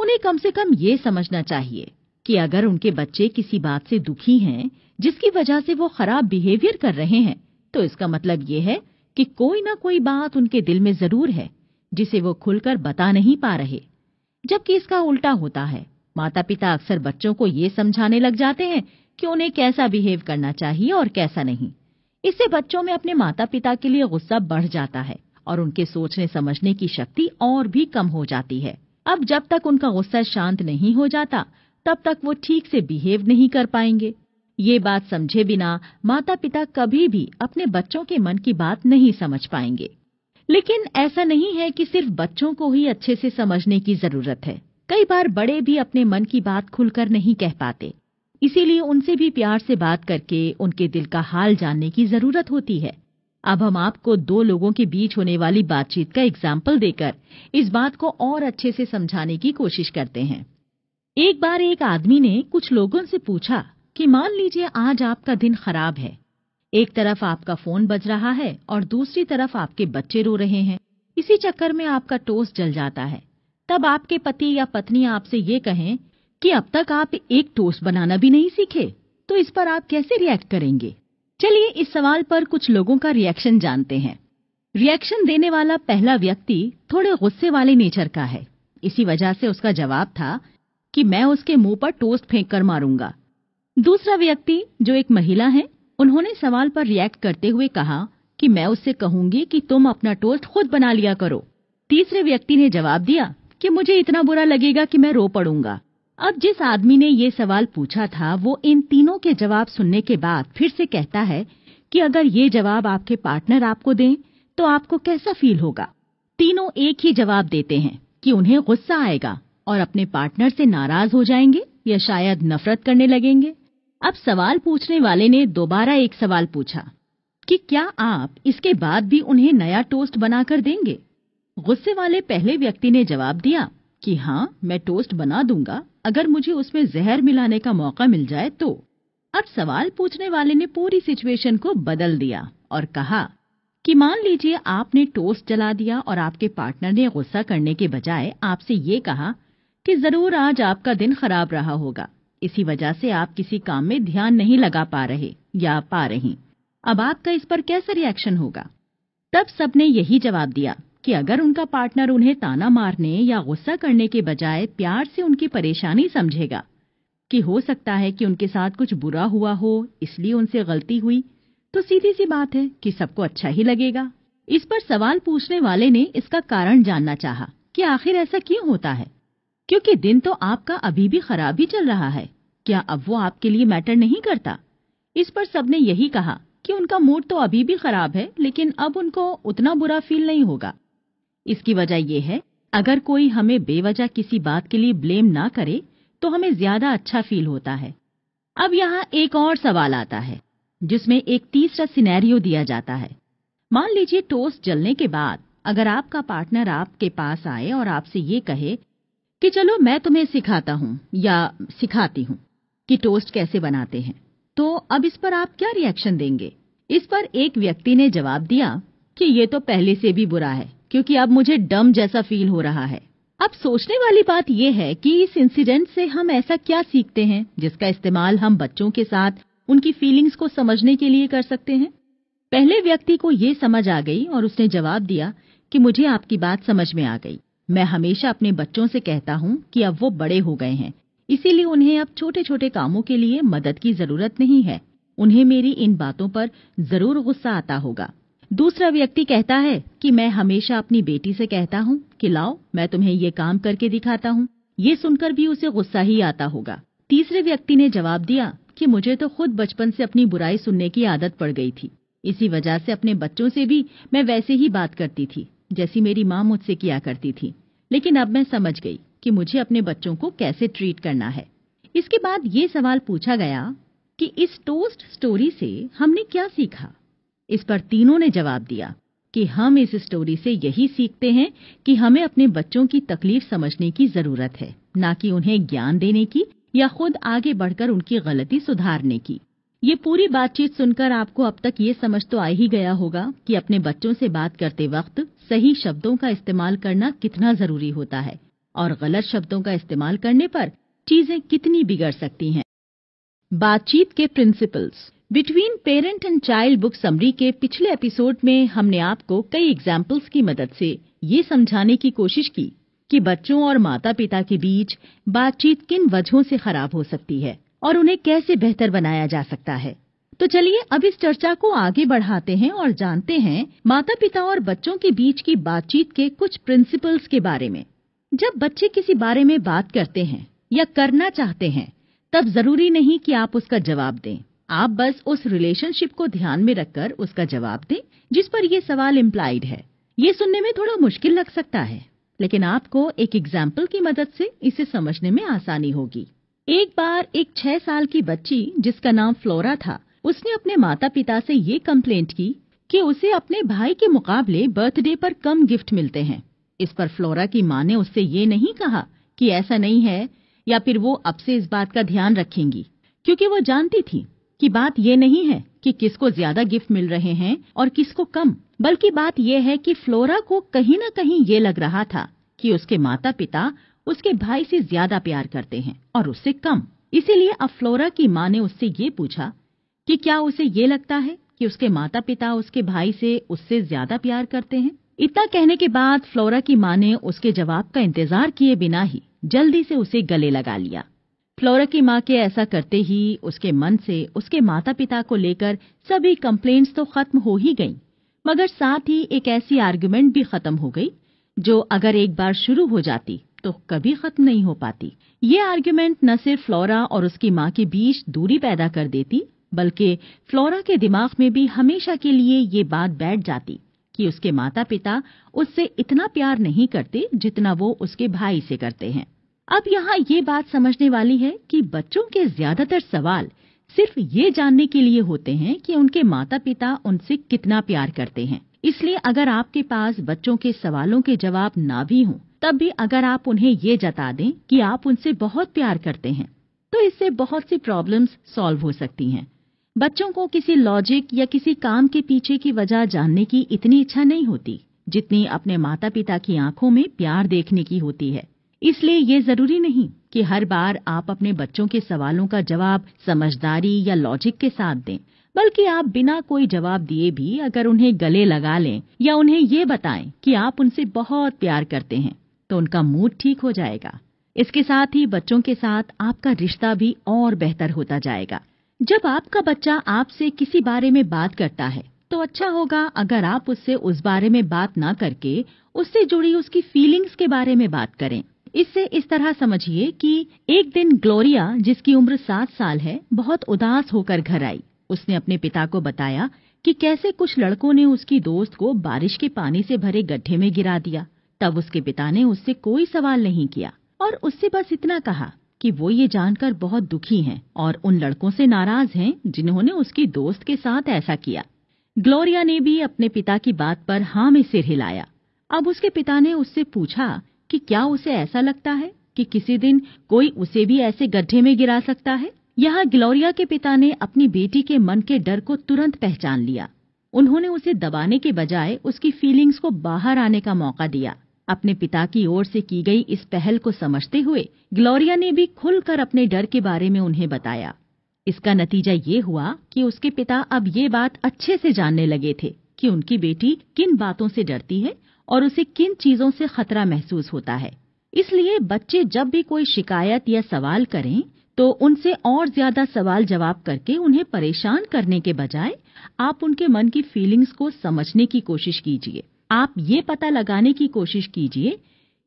उन्हें कम से कम ये समझना चाहिए कि अगर उनके बच्चे किसी बात से दुखी हैं जिसकी वजह से वो खराब बिहेवियर कर रहे हैं तो इसका मतलब यह है कि कोई ना कोई बात उनके दिल में जरूर है जिसे वो खुलकर बता नहीं पा रहे जबकि इसका उल्टा होता है माता पिता अक्सर बच्चों को ये समझाने लग जाते हैं कि उन्हें कैसा बिहेव करना चाहिए और कैसा नहीं इससे बच्चों में अपने माता पिता के लिए गुस्सा बढ़ जाता है और उनके सोचने समझने की शक्ति और भी कम हो जाती है अब जब तक उनका गुस्सा शांत नहीं हो जाता तब तक वो ठीक से बिहेव नहीं कर पाएंगे ये बात समझे बिना माता पिता कभी भी अपने बच्चों के मन की बात नहीं समझ पाएंगे लेकिन ऐसा नहीं है कि सिर्फ बच्चों को ही अच्छे से समझने की जरूरत है कई बार बड़े भी अपने मन की बात खुलकर नहीं कह पाते इसीलिए उनसे भी प्यार से बात करके उनके दिल का हाल जानने की जरूरत होती है अब हम आपको दो लोगों के बीच होने वाली बातचीत का एग्जाम्पल देकर इस बात को और अच्छे से समझाने की कोशिश करते हैं एक बार एक आदमी ने कुछ लोगों से पूछा कि मान लीजिए आज आपका दिन खराब है एक तरफ आपका फोन बज रहा है और दूसरी तरफ आपके बच्चे रो रहे हैं इसी चक्कर में आपका टोस्ट जल जाता है तब आपके पति या पत्नी आपसे ये कहें कि अब तक आप एक टोस्ट बनाना भी नहीं सीखे तो इस पर आप कैसे रिएक्ट करेंगे चलिए इस सवाल पर कुछ लोगों का रिएक्शन जानते हैं रिएक्शन देने वाला पहला व्यक्ति थोड़े गुस्से वाले नेचर का है इसी वजह से उसका जवाब था कि मैं उसके मुंह पर टोस्ट फेंक कर मारूंगा दूसरा व्यक्ति जो एक महिला है उन्होंने सवाल पर रिएक्ट करते हुए कहा कि मैं उससे कहूंगी कि तुम अपना टोस्ट खुद बना लिया करो तीसरे व्यक्ति ने जवाब दिया कि मुझे इतना बुरा लगेगा कि मैं रो पड़ूंगा अब जिस आदमी ने ये सवाल पूछा था वो इन तीनों के जवाब सुनने के बाद फिर से कहता है कि अगर ये जवाब आपके पार्टनर आपको दें तो आपको कैसा फील होगा तीनों एक ही जवाब देते हैं कि उन्हें गुस्सा आएगा और अपने पार्टनर से नाराज हो जाएंगे या शायद नफरत करने लगेंगे अब सवाल पूछने वाले ने दोबारा एक सवाल पूछा कि क्या आप इसके बाद भी उन्हें नया टोस्ट बनाकर देंगे गुस्से वाले पहले व्यक्ति ने जवाब दिया कि हाँ मैं टोस्ट बना दूंगा अगर मुझे उसमें जहर मिलाने का मौका मिल जाए तो अब सवाल पूछने वाले ने पूरी सिचुएशन को बदल दिया और कहा कि मान लीजिए आपने टोस्ट जला दिया और आपके पार्टनर ने गुस्सा करने के बजाय आपसे ये कहा कि जरूर आज आपका दिन खराब रहा होगा इसी वजह से आप किसी काम में ध्यान नहीं लगा पा रहे या पा रही अब आपका इस पर कैसा रिएक्शन होगा तब सबने यही जवाब दिया कि अगर उनका पार्टनर उन्हें ताना मारने या गुस्सा करने के बजाय प्यार से उनकी परेशानी समझेगा कि हो सकता है कि उनके साथ कुछ बुरा हुआ हो इसलिए उनसे गलती हुई तो सीधी सी बात है कि सबको अच्छा ही लगेगा इस पर सवाल पूछने वाले ने इसका कारण जानना चाहा कि आखिर ऐसा क्यों होता है क्योंकि दिन तो आपका अभी भी खराब ही चल रहा है क्या अब वो आपके लिए मैटर नहीं करता इस पर सबने यही कहा कि उनका मूड तो अभी भी खराब है लेकिन अब उनको उतना बुरा फील नहीं होगा इसकी वजह यह है अगर कोई हमें बेवजह किसी बात के लिए ब्लेम ना करे तो हमें ज्यादा अच्छा फील होता है अब यहाँ एक और सवाल आता है जिसमें एक तीसरा सिनेरियो दिया जाता है मान लीजिए टोस्ट जलने के बाद अगर आपका पार्टनर आपके पास आए और आपसे ये कहे कि चलो मैं तुम्हें सिखाता हूँ या सिखाती हूँ कि टोस्ट कैसे बनाते हैं तो अब इस पर आप क्या रिएक्शन देंगे इस पर एक व्यक्ति ने जवाब दिया कि ये तो पहले से भी बुरा है क्योंकि अब मुझे डम जैसा फील हो रहा है अब सोचने वाली बात यह है कि इस इंसिडेंट से हम ऐसा क्या सीखते हैं जिसका इस्तेमाल हम बच्चों के साथ उनकी फीलिंग्स को समझने के लिए कर सकते हैं पहले व्यक्ति को ये समझ आ गई और उसने जवाब दिया कि मुझे आपकी बात समझ में आ गई मैं हमेशा अपने बच्चों से कहता हूँ कि अब वो बड़े हो गए हैं इसीलिए उन्हें अब छोटे छोटे कामों के लिए मदद की जरूरत नहीं है उन्हें मेरी इन बातों पर जरूर गुस्सा आता होगा दूसरा व्यक्ति कहता है कि मैं हमेशा अपनी बेटी से कहता हूँ कि लाओ मैं तुम्हें ये काम करके दिखाता हूँ ये सुनकर भी उसे गुस्सा ही आता होगा तीसरे व्यक्ति ने जवाब दिया कि मुझे तो खुद बचपन से अपनी बुराई सुनने की आदत पड़ गई थी इसी वजह से अपने बच्चों से भी मैं वैसे ही बात करती थी जैसी मेरी माँ मुझसे किया करती थी लेकिन अब मैं समझ गई कि मुझे अपने बच्चों को कैसे ट्रीट करना है इसके बाद ये सवाल पूछा गया कि इस टोस्ट स्टोरी से हमने क्या सीखा इस पर तीनों ने जवाब दिया कि हम इस स्टोरी से यही सीखते हैं कि हमें अपने बच्चों की तकलीफ समझने की जरूरत है न कि उन्हें ज्ञान देने की या खुद आगे बढ़कर उनकी गलती सुधारने की ये पूरी बातचीत सुनकर आपको अब तक ये समझ तो आ ही गया होगा कि अपने बच्चों से बात करते वक्त सही शब्दों का इस्तेमाल करना कितना जरूरी होता है और गलत शब्दों का इस्तेमाल करने पर चीजें कितनी बिगड़ सकती हैं बातचीत के principles between parent and child book summary के पिछले एपिसोड में हमने आपको कई एग्जाम्पल्स की मदद से ये समझाने की कोशिश की कि बच्चों और माता पिता के बीच बातचीत किन वजहों से खराब हो सकती है और उन्हें कैसे बेहतर बनाया जा सकता है तो चलिए अब इस चर्चा को आगे बढ़ाते हैं और जानते हैं माता पिता और बच्चों के बीच की बातचीत के कुछ प्रिंसिपल्स के बारे में जब बच्चे किसी बारे में बात करते हैं या करना चाहते हैं तब जरूरी नहीं कि आप उसका जवाब दें आप बस उस रिलेशनशिप को ध्यान में रखकर उसका जवाब दें जिस पर यह सवाल इम्प्लाइड है ये सुनने में थोड़ा मुश्किल लग सकता है लेकिन आपको एक एग्जाम्पल की मदद से इसे समझने में आसानी होगी एक बार एक छह साल की बच्ची जिसका नाम फ्लोरा था उसने अपने माता पिता से ये कंप्लेंट की कि उसे अपने भाई के मुकाबले बर्थडे पर कम गिफ्ट मिलते हैं इस पर फ्लोरा की माँ ने उससे ये नहीं कहा कि ऐसा नहीं है या फिर वो अब से इस बात का ध्यान रखेंगी क्योंकि वो जानती थी कि बात ये नहीं है कि किसको ज्यादा गिफ्ट मिल रहे हैं और किसको कम बल्कि बात यह है कि फ्लोरा को कहीं ना कहीं ये लग रहा था कि उसके माता पिता उसके भाई से ज्यादा प्यार करते हैं और उससे कम इसीलिए अब फ्लोरा की माँ ने उससे ये पूछा कि क्या उसे ये लगता है कि उसके माता पिता उसके भाई से उससे ज्यादा प्यार करते हैं इतना कहने के बाद फ्लोरा की माँ ने उसके जवाब का इंतजार किए बिना ही जल्दी से उसे गले लगा लिया फ्लोरा की माँ के ऐसा करते ही उसके मन से उसके माता पिता को लेकर सभी कंप्लेंट्स तो खत्म हो ही गईं, मगर साथ ही एक ऐसी आर्ग्यूमेंट भी खत्म हो गई जो अगर एक बार शुरू हो जाती तो कभी खत्म नहीं हो पाती ये आर्ग्यूमेंट न सिर्फ फ्लोरा और उसकी माँ के बीच दूरी पैदा कर देती बल्कि फ्लोरा के दिमाग में भी हमेशा के लिए ये बात बैठ जाती कि उसके माता पिता उससे इतना प्यार नहीं करते जितना वो उसके भाई से करते हैं अब यहाँ ये बात समझने वाली है कि बच्चों के ज्यादातर सवाल सिर्फ ये जानने के लिए होते हैं कि उनके माता पिता उनसे कितना प्यार करते हैं इसलिए अगर आपके पास बच्चों के सवालों के जवाब ना भी हों तब भी अगर आप उन्हें ये जता दें कि आप उनसे बहुत प्यार करते हैं तो इससे बहुत सी प्रॉब्लम्स सॉल्व हो सकती हैं बच्चों को किसी लॉजिक या किसी काम के पीछे की वजह जानने की इतनी इच्छा नहीं होती जितनी अपने माता पिता की आंखों में प्यार देखने की होती है इसलिए ये जरूरी नहीं कि हर बार आप अपने बच्चों के सवालों का जवाब समझदारी या लॉजिक के साथ दें बल्कि आप बिना कोई जवाब दिए भी अगर उन्हें गले लगा लें या उन्हें ये बताएं कि आप उनसे बहुत प्यार करते हैं तो उनका मूड ठीक हो जाएगा इसके साथ ही बच्चों के साथ आपका रिश्ता भी और बेहतर होता जाएगा जब आपका बच्चा आपसे किसी बारे में बात करता है तो अच्छा होगा अगर आप उससे उस बारे में बात ना करके उससे जुड़ी उसकी फीलिंग्स के बारे में बात करें इससे इस तरह समझिए कि एक दिन ग्लोरिया जिसकी उम्र सात साल है बहुत उदास होकर घर आई उसने अपने पिता को बताया कि कैसे कुछ लड़कों ने उसकी दोस्त को बारिश के पानी से भरे गड्ढे में गिरा दिया तब उसके पिता ने उससे कोई सवाल नहीं किया और उससे बस इतना कहा कि वो ये जानकर बहुत दुखी हैं और उन लड़कों से नाराज हैं जिन्होंने उसकी दोस्त के साथ ऐसा किया ग्लोरिया ने भी अपने पिता की बात पर हाँ में सिर हिलाया अब उसके पिता ने उससे पूछा कि क्या उसे ऐसा लगता है कि किसी दिन कोई उसे भी ऐसे गड्ढे में गिरा सकता है यहाँ ग्लोरिया के पिता ने अपनी बेटी के मन के डर को तुरंत पहचान लिया उन्होंने उसे दबाने के बजाय उसकी फीलिंग्स को बाहर आने का मौका दिया अपने पिता की ओर से की गई इस पहल को समझते हुए ग्लोरिया ने भी खुलकर अपने डर के बारे में उन्हें बताया इसका नतीजा ये हुआ कि उसके पिता अब ये बात अच्छे से जानने लगे थे कि उनकी बेटी किन बातों से डरती है और उसे किन चीजों से खतरा महसूस होता है इसलिए बच्चे जब भी कोई शिकायत या सवाल करें तो उनसे और ज्यादा सवाल जवाब करके उन्हें परेशान करने के बजाय आप उनके मन की फीलिंग्स को समझने की कोशिश कीजिए आप ये पता लगाने की कोशिश कीजिए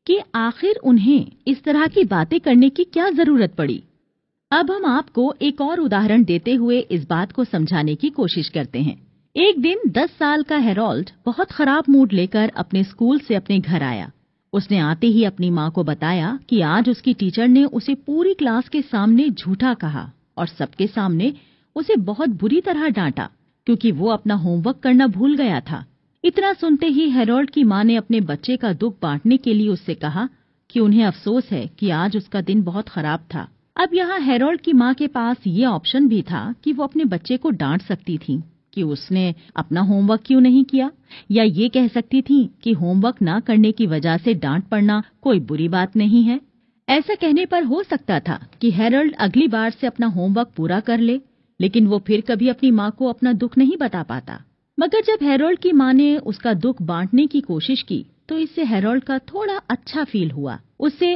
कि आखिर उन्हें इस तरह की बातें करने की क्या जरूरत पड़ी अब हम आपको एक और उदाहरण देते हुए इस बात को समझाने की कोशिश करते हैं एक दिन दस साल का हेरोल्ड बहुत खराब मूड लेकर अपने स्कूल से अपने घर आया उसने आते ही अपनी माँ को बताया कि आज उसकी टीचर ने उसे पूरी क्लास के सामने झूठा कहा और सबके सामने उसे बहुत बुरी तरह डांटा क्योंकि वो अपना होमवर्क करना भूल गया था इतना सुनते ही हेरोल्ड की मां ने अपने बच्चे का दुख बांटने के लिए उससे कहा कि उन्हें अफसोस है कि आज उसका दिन बहुत खराब था अब यहाँ हेरोल्ड की माँ के पास ये ऑप्शन भी था कि वो अपने बच्चे को डांट सकती थी कि उसने अपना होमवर्क क्यों नहीं किया या ये कह सकती थी कि होमवर्क ना करने की वजह से डांट पड़ना कोई बुरी बात नहीं है ऐसा कहने पर हो सकता था कि हेरोल्ड अगली बार से अपना होमवर्क पूरा कर ले लेकिन वो फिर कभी अपनी माँ को अपना दुख नहीं बता पाता मगर जब हेरोल्ड की मां ने उसका दुख बांटने की कोशिश की तो इससे हेरोल्ड का थोड़ा अच्छा फील हुआ उससे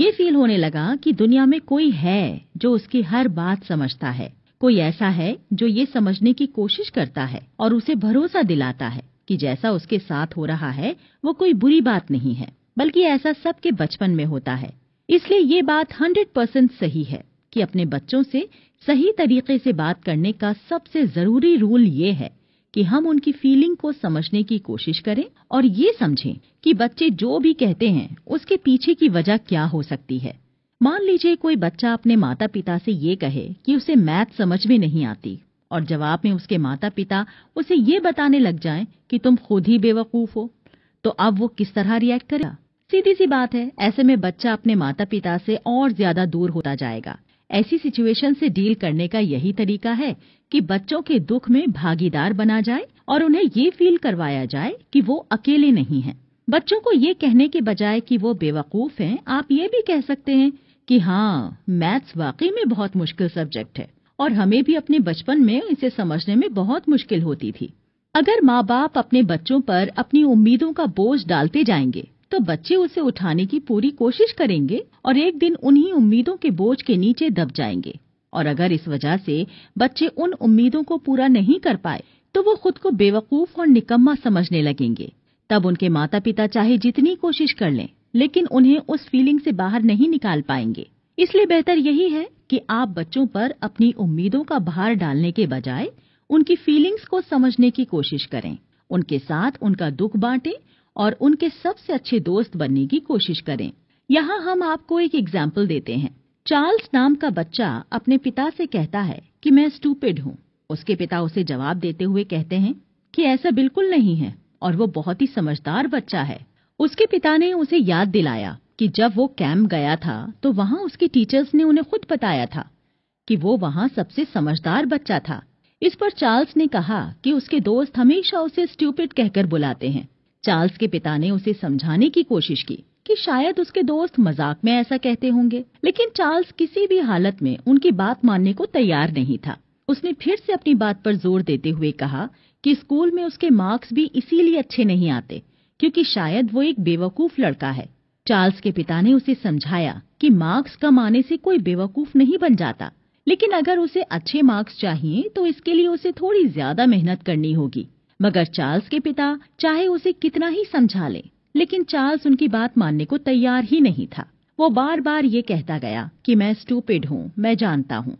ये फील होने लगा कि दुनिया में कोई है जो उसकी हर बात समझता है कोई ऐसा है जो ये समझने की कोशिश करता है और उसे भरोसा दिलाता है कि जैसा उसके साथ हो रहा है वो कोई बुरी बात नहीं है बल्कि ऐसा सबके बचपन में होता है इसलिए ये बात हंड्रेड परसेंट सही है कि अपने बच्चों से सही तरीके से बात करने का सबसे जरूरी रूल ये है कि हम उनकी फीलिंग को समझने की कोशिश करें और ये समझें कि बच्चे जो भी कहते हैं उसके पीछे की वजह क्या हो सकती है मान लीजिए कोई बच्चा अपने माता पिता से ये कहे कि उसे मैथ समझ में नहीं आती और जवाब में उसके माता पिता उसे ये बताने लग जाएं कि तुम खुद ही बेवकूफ हो तो अब वो किस तरह रिएक्ट करेगा सीधी सी बात है ऐसे में बच्चा अपने माता पिता से और ज्यादा दूर होता जाएगा ऐसी सिचुएशन से डील करने का यही तरीका है कि बच्चों के दुख में भागीदार बना जाए और उन्हें ये फील करवाया जाए कि वो अकेले नहीं हैं बच्चों को ये कहने के बजाय कि वो बेवकूफ हैं आप ये भी कह सकते हैं कि हाँ मैथ्स वाकई में बहुत मुश्किल सब्जेक्ट है और हमें भी अपने बचपन में इसे समझने में बहुत मुश्किल होती थी अगर माँ बाप अपने बच्चों पर अपनी उम्मीदों का बोझ डालते जाएंगे तो बच्चे उसे उठाने की पूरी कोशिश करेंगे और एक दिन उन्हीं उम्मीदों के बोझ के नीचे दब जाएंगे और अगर इस वजह से बच्चे उन उम्मीदों को पूरा नहीं कर पाए तो वो खुद को बेवकूफ और निकम्मा समझने लगेंगे तब उनके माता पिता चाहे जितनी कोशिश कर लें लेकिन उन्हें उस फीलिंग से बाहर नहीं निकाल पाएंगे इसलिए बेहतर यही है कि आप बच्चों पर अपनी उम्मीदों का भार डालने के बजाय उनकी फीलिंग्स को समझने की कोशिश करें उनके साथ उनका दुख बांटें और उनके सबसे अच्छे दोस्त बनने की कोशिश करें यहाँ हम आपको एक एग्जाम्पल देते हैं चार्ल्स नाम का बच्चा अपने पिता से कहता है कि मैं स्टूपिड हूँ उसके पिता उसे जवाब देते हुए कहते हैं कि ऐसा बिल्कुल नहीं है और वो बहुत ही समझदार बच्चा है उसके पिता ने उसे याद दिलाया कि जब वो कैंप गया था तो वहाँ उसके टीचर्स ने उन्हें खुद बताया था कि वो वहाँ सबसे समझदार बच्चा था इस पर चार्ल्स ने कहा कि उसके दोस्त हमेशा उसे स्टूपिड कहकर बुलाते हैं चार्ल्स के पिता ने उसे समझाने की कोशिश की कि शायद उसके दोस्त मजाक में ऐसा कहते होंगे लेकिन चार्ल्स किसी भी हालत में उनकी बात मानने को तैयार नहीं था उसने फिर से अपनी बात पर जोर देते हुए कहा कि स्कूल में उसके मार्क्स भी इसीलिए अच्छे नहीं आते क्योंकि शायद वो एक बेवकूफ लड़का है चार्ल्स के पिता ने उसे समझाया कि मार्क्स कम आने से कोई बेवकूफ नहीं बन जाता लेकिन अगर उसे अच्छे मार्क्स चाहिए तो इसके लिए उसे थोड़ी ज्यादा मेहनत करनी होगी मगर चार्ल्स के पिता चाहे उसे कितना ही समझा ले, लेकिन चार्ल्स उनकी बात मानने को तैयार ही नहीं था वो बार बार ये कहता गया कि मैं स्टूपिड हूँ मैं जानता हूँ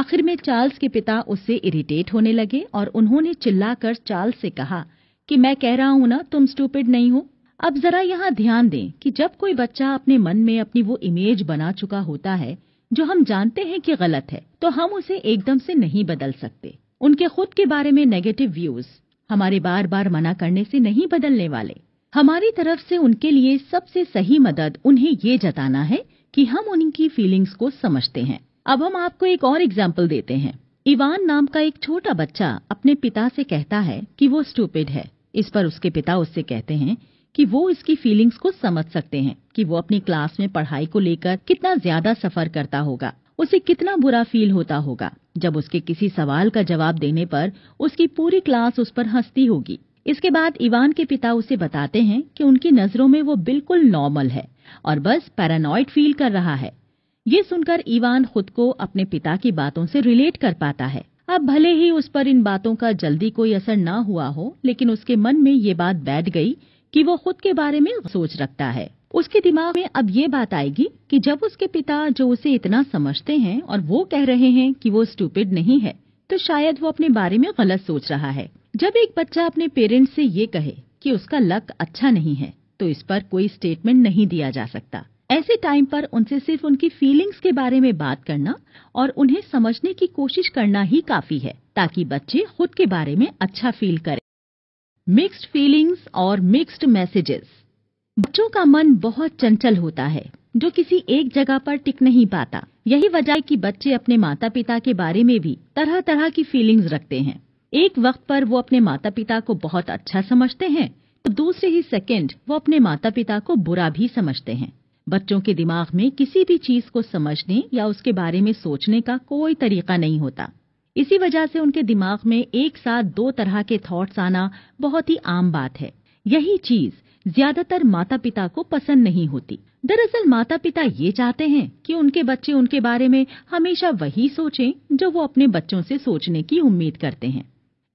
आखिर में चार्ल्स के पिता उससे इरिटेट होने लगे और उन्होंने चिल्लाकर चार्ल्स से कहा कि मैं कह रहा हूँ ना तुम स्टूपिड नहीं हो अब जरा यहाँ ध्यान दें कि जब कोई बच्चा अपने मन में अपनी वो इमेज बना चुका होता है जो हम जानते हैं कि गलत है तो हम उसे एकदम से नहीं बदल सकते उनके खुद के बारे में नेगेटिव व्यूज हमारे बार बार मना करने से नहीं बदलने वाले हमारी तरफ से उनके लिए सबसे सही मदद उन्हें ये जताना है कि हम उनकी फीलिंग्स को समझते हैं अब हम आपको एक और एग्जाम्पल देते हैं इवान नाम का एक छोटा बच्चा अपने पिता से कहता है कि वो स्टूपिड है इस पर उसके पिता उससे कहते हैं कि वो इसकी फीलिंग्स को समझ सकते हैं कि वो अपनी क्लास में पढ़ाई को लेकर कितना ज्यादा सफर करता होगा उसे कितना बुरा फील होता होगा जब उसके किसी सवाल का जवाब देने पर उसकी पूरी क्लास उस पर हंसती होगी इसके बाद इवान के पिता उसे बताते हैं कि उनकी नजरों में वो बिल्कुल नॉर्मल है और बस पैरानॉइड फील कर रहा है ये सुनकर इवान खुद को अपने पिता की बातों से रिलेट कर पाता है अब भले ही उस पर इन बातों का जल्दी कोई असर ना हुआ हो लेकिन उसके मन में ये बात बैठ गई कि वो खुद के बारे में सोच रखता है उसके दिमाग में अब ये बात आएगी कि जब उसके पिता जो उसे इतना समझते हैं और वो कह रहे हैं कि वो स्टूपिड नहीं है तो शायद वो अपने बारे में गलत सोच रहा है जब एक बच्चा अपने पेरेंट्स से ये कहे कि उसका लक अच्छा नहीं है तो इस पर कोई स्टेटमेंट नहीं दिया जा सकता ऐसे टाइम पर उनसे सिर्फ उनकी फीलिंग्स के बारे में बात करना और उन्हें समझने की कोशिश करना ही काफी है ताकि बच्चे खुद के बारे में अच्छा फील करें मिक्स्ड फीलिंग्स और मिक्स्ड मैसेजेस बच्चों का मन बहुत चंचल होता है जो किसी एक जगह पर टिक नहीं पाता यही वजह है कि बच्चे अपने माता पिता के बारे में भी तरह तरह की फीलिंग्स रखते हैं एक वक्त पर वो अपने माता पिता को बहुत अच्छा समझते हैं तो दूसरे ही सेकंड वो अपने माता पिता को बुरा भी समझते हैं बच्चों के दिमाग में किसी भी चीज को समझने या उसके बारे में सोचने का कोई तरीका नहीं होता इसी वजह से उनके दिमाग में एक साथ दो तरह के थॉट्स आना बहुत ही आम बात है यही चीज ज्यादातर माता पिता को पसंद नहीं होती दरअसल माता पिता ये चाहते हैं कि उनके बच्चे उनके बारे में हमेशा वही सोचें जो वो अपने बच्चों से सोचने की उम्मीद करते हैं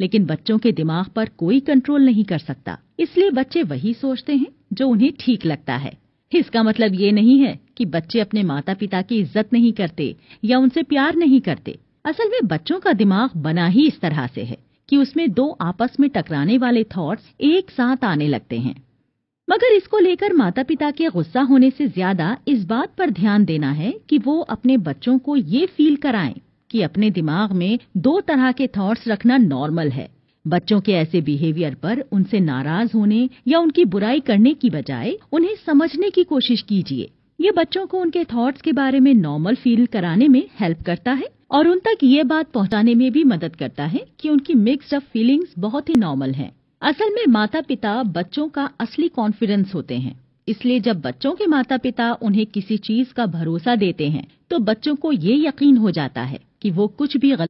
लेकिन बच्चों के दिमाग पर कोई कंट्रोल नहीं कर सकता इसलिए बच्चे वही सोचते हैं जो उन्हें ठीक लगता है इसका मतलब ये नहीं है कि बच्चे अपने माता पिता की इज्जत नहीं करते या उनसे प्यार नहीं करते असल में बच्चों का दिमाग बना ही इस तरह से है कि उसमें दो आपस में टकराने वाले थॉट्स एक साथ आने लगते हैं मगर इसको लेकर माता पिता के गुस्सा होने से ज्यादा इस बात पर ध्यान देना है कि वो अपने बच्चों को ये फील कराएं कि अपने दिमाग में दो तरह के थॉट्स रखना नॉर्मल है बच्चों के ऐसे बिहेवियर पर उनसे नाराज होने या उनकी बुराई करने की बजाय उन्हें समझने की कोशिश कीजिए ये बच्चों को उनके थॉट्स के बारे में नॉर्मल फील कराने में हेल्प करता है और उन तक ये बात पहुंचाने में भी मदद करता है कि उनकी मिक्सड अप फीलिंग्स बहुत ही नॉर्मल हैं असल में माता पिता बच्चों का असली कॉन्फिडेंस होते हैं इसलिए जब बच्चों के माता पिता उन्हें किसी चीज का भरोसा देते हैं तो बच्चों को ये यकीन हो जाता है कि वो कुछ भी गलत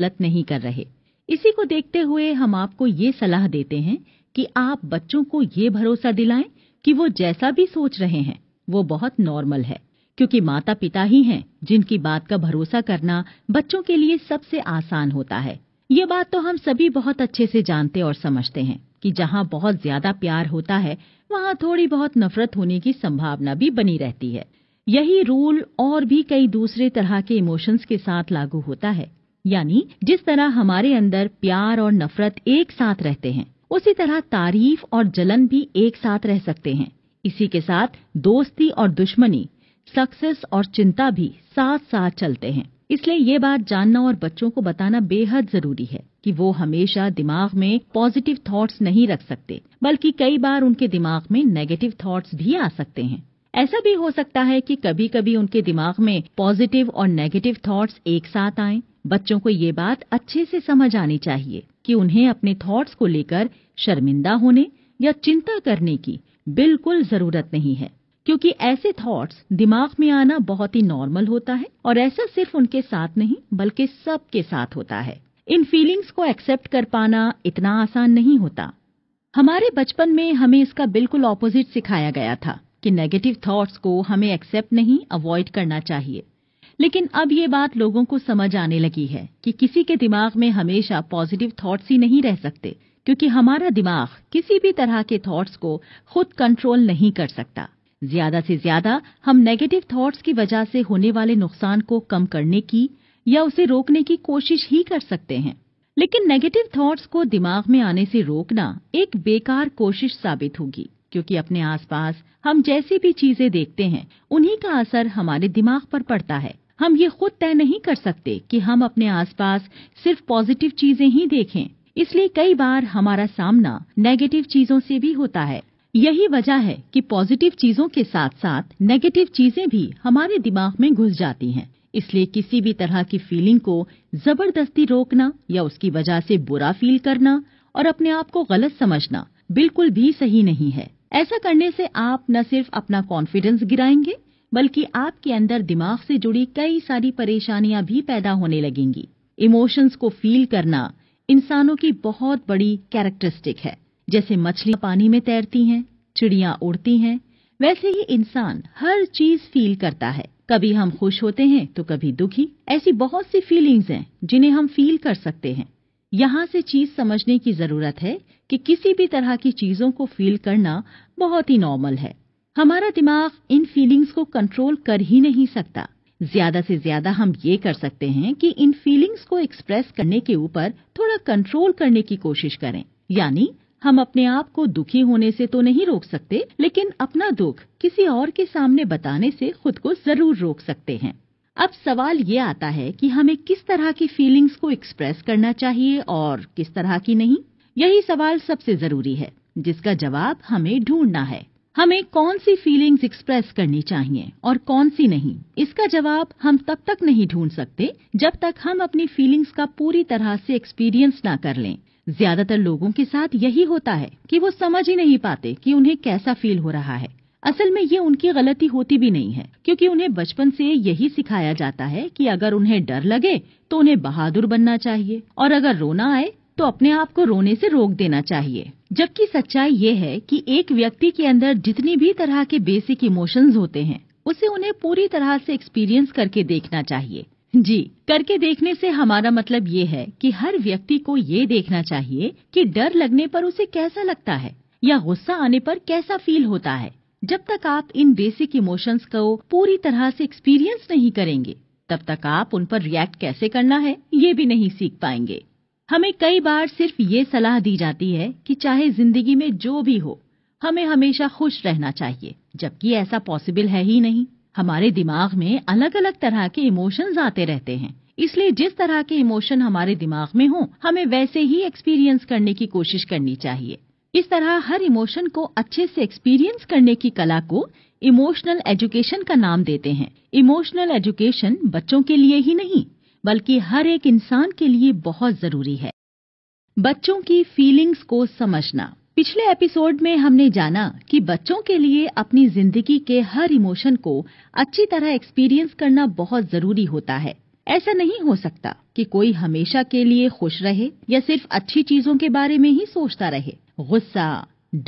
गलत नहीं कर रहे इसी को देखते हुए हम आपको ये सलाह देते हैं कि आप बच्चों को ये भरोसा दिलाएं कि वो जैसा भी सोच रहे हैं वो बहुत नॉर्मल है क्योंकि माता पिता ही हैं जिनकी बात का भरोसा करना बच्चों के लिए सबसे आसान होता है ये बात तो हम सभी बहुत अच्छे से जानते और समझते हैं कि जहाँ बहुत ज्यादा प्यार होता है वहाँ थोड़ी बहुत नफरत होने की संभावना भी बनी रहती है यही रूल और भी कई दूसरे तरह के इमोशंस के साथ लागू होता है यानी जिस तरह हमारे अंदर प्यार और नफरत एक साथ रहते हैं उसी तरह तारीफ और जलन भी एक साथ रह सकते हैं इसी के साथ दोस्ती और दुश्मनी सक्सेस और चिंता भी साथ साथ चलते हैं इसलिए ये बात जानना और बच्चों को बताना बेहद जरूरी है कि वो हमेशा दिमाग में पॉजिटिव थॉट्स नहीं रख सकते बल्कि कई बार उनके दिमाग में नेगेटिव थॉट्स भी आ सकते हैं ऐसा भी हो सकता है कि कभी कभी उनके दिमाग में पॉजिटिव और नेगेटिव थॉट्स एक साथ आए बच्चों को ये बात अच्छे से समझ आनी चाहिए कि उन्हें अपने थॉट्स को लेकर शर्मिंदा होने या चिंता करने की बिल्कुल जरूरत नहीं है क्योंकि ऐसे थॉट्स दिमाग में आना बहुत ही नॉर्मल होता है और ऐसा सिर्फ उनके साथ नहीं बल्कि सबके साथ होता है इन फीलिंग्स को एक्सेप्ट कर पाना इतना आसान नहीं होता हमारे बचपन में हमें इसका बिल्कुल ऑपोजिट सिखाया गया था कि नेगेटिव थॉट्स को हमें एक्सेप्ट नहीं अवॉइड करना चाहिए लेकिन अब ये बात लोगों को समझ आने लगी है कि किसी के दिमाग में हमेशा पॉजिटिव थॉट्स ही नहीं रह सकते क्योंकि हमारा दिमाग किसी भी तरह के थॉट्स को खुद कंट्रोल नहीं कर सकता ज्यादा से ज्यादा हम नेगेटिव थॉट्स की वजह से होने वाले नुकसान को कम करने की या उसे रोकने की कोशिश ही कर सकते हैं लेकिन नेगेटिव थॉट्स को दिमाग में आने से रोकना एक बेकार कोशिश साबित होगी क्योंकि अपने आसपास हम जैसी भी चीजें देखते हैं उन्हीं का असर हमारे दिमाग पर पड़ता है हम ये खुद तय नहीं कर सकते कि हम अपने आसपास सिर्फ पॉजिटिव चीजें ही देखें इसलिए कई बार हमारा सामना नेगेटिव चीजों से भी होता है यही वजह है कि पॉजिटिव चीजों के साथ साथ नेगेटिव चीजें भी हमारे दिमाग में घुस जाती हैं इसलिए किसी भी तरह की फीलिंग को जबरदस्ती रोकना या उसकी वजह से बुरा फील करना और अपने आप को गलत समझना बिल्कुल भी सही नहीं है ऐसा करने से आप न सिर्फ अपना कॉन्फिडेंस गिराएंगे बल्कि आपके अंदर दिमाग से जुड़ी कई सारी परेशानियां भी पैदा होने लगेंगी इमोशंस को फील करना इंसानों की बहुत बड़ी कैरेक्टरिस्टिक है जैसे मछलियां पानी में तैरती हैं चिड़ियां उड़ती हैं वैसे ही इंसान हर चीज फील करता है कभी हम खुश होते हैं तो कभी दुखी ऐसी बहुत सी फीलिंग्स हैं जिन्हें हम फील कर सकते हैं यहाँ से चीज समझने की जरूरत है कि किसी भी तरह की चीजों को फील करना बहुत ही नॉर्मल है हमारा दिमाग इन फीलिंग्स को कंट्रोल कर ही नहीं सकता ज्यादा से ज्यादा हम ये कर सकते हैं कि इन फीलिंग्स को एक्सप्रेस करने के ऊपर थोड़ा कंट्रोल करने की कोशिश करें यानी हम अपने आप को दुखी होने से तो नहीं रोक सकते लेकिन अपना दुख किसी और के सामने बताने से खुद को जरूर रोक सकते हैं अब सवाल ये आता है कि हमें किस तरह की फीलिंग्स को एक्सप्रेस करना चाहिए और किस तरह की नहीं यही सवाल सबसे जरूरी है जिसका जवाब हमें ढूंढना है हमें कौन सी फीलिंग्स एक्सप्रेस करनी चाहिए और कौन सी नहीं इसका जवाब हम तब तक नहीं ढूंढ सकते जब तक हम अपनी फीलिंग्स का पूरी तरह से एक्सपीरियंस ना कर लें ज्यादातर लोगों के साथ यही होता है कि वो समझ ही नहीं पाते कि उन्हें कैसा फील हो रहा है असल में ये उनकी गलती होती भी नहीं है क्योंकि उन्हें बचपन से यही सिखाया जाता है कि अगर उन्हें डर लगे तो उन्हें बहादुर बनना चाहिए और अगर रोना आए तो अपने आप को रोने से रोक देना चाहिए जबकि सच्चाई ये है कि एक व्यक्ति के अंदर जितनी भी तरह के बेसिक इमोशंस होते हैं उसे उन्हें पूरी तरह से एक्सपीरियंस करके देखना चाहिए जी करके देखने से हमारा मतलब ये है कि हर व्यक्ति को ये देखना चाहिए कि डर लगने पर उसे कैसा लगता है या गुस्सा आने पर कैसा फील होता है जब तक आप इन बेसिक इमोशंस को पूरी तरह से एक्सपीरियंस नहीं करेंगे तब तक आप उन पर रिएक्ट कैसे करना है ये भी नहीं सीख पाएंगे हमें कई बार सिर्फ ये सलाह दी जाती है कि चाहे जिंदगी में जो भी हो हमें हमेशा खुश रहना चाहिए जबकि ऐसा पॉसिबल है ही नहीं हमारे दिमाग में अलग अलग तरह के इमोशंस आते रहते हैं इसलिए जिस तरह के इमोशन हमारे दिमाग में हो हमें वैसे ही एक्सपीरियंस करने की कोशिश करनी चाहिए इस तरह हर इमोशन को अच्छे से एक्सपीरियंस करने की कला को इमोशनल एजुकेशन का नाम देते हैं इमोशनल एजुकेशन बच्चों के लिए ही नहीं बल्कि हर एक इंसान के लिए बहुत जरूरी है बच्चों की फीलिंग्स को समझना पिछले एपिसोड में हमने जाना कि बच्चों के लिए अपनी जिंदगी के हर इमोशन को अच्छी तरह एक्सपीरियंस करना बहुत जरूरी होता है ऐसा नहीं हो सकता कि कोई हमेशा के लिए खुश रहे या सिर्फ अच्छी चीजों के बारे में ही सोचता रहे गुस्सा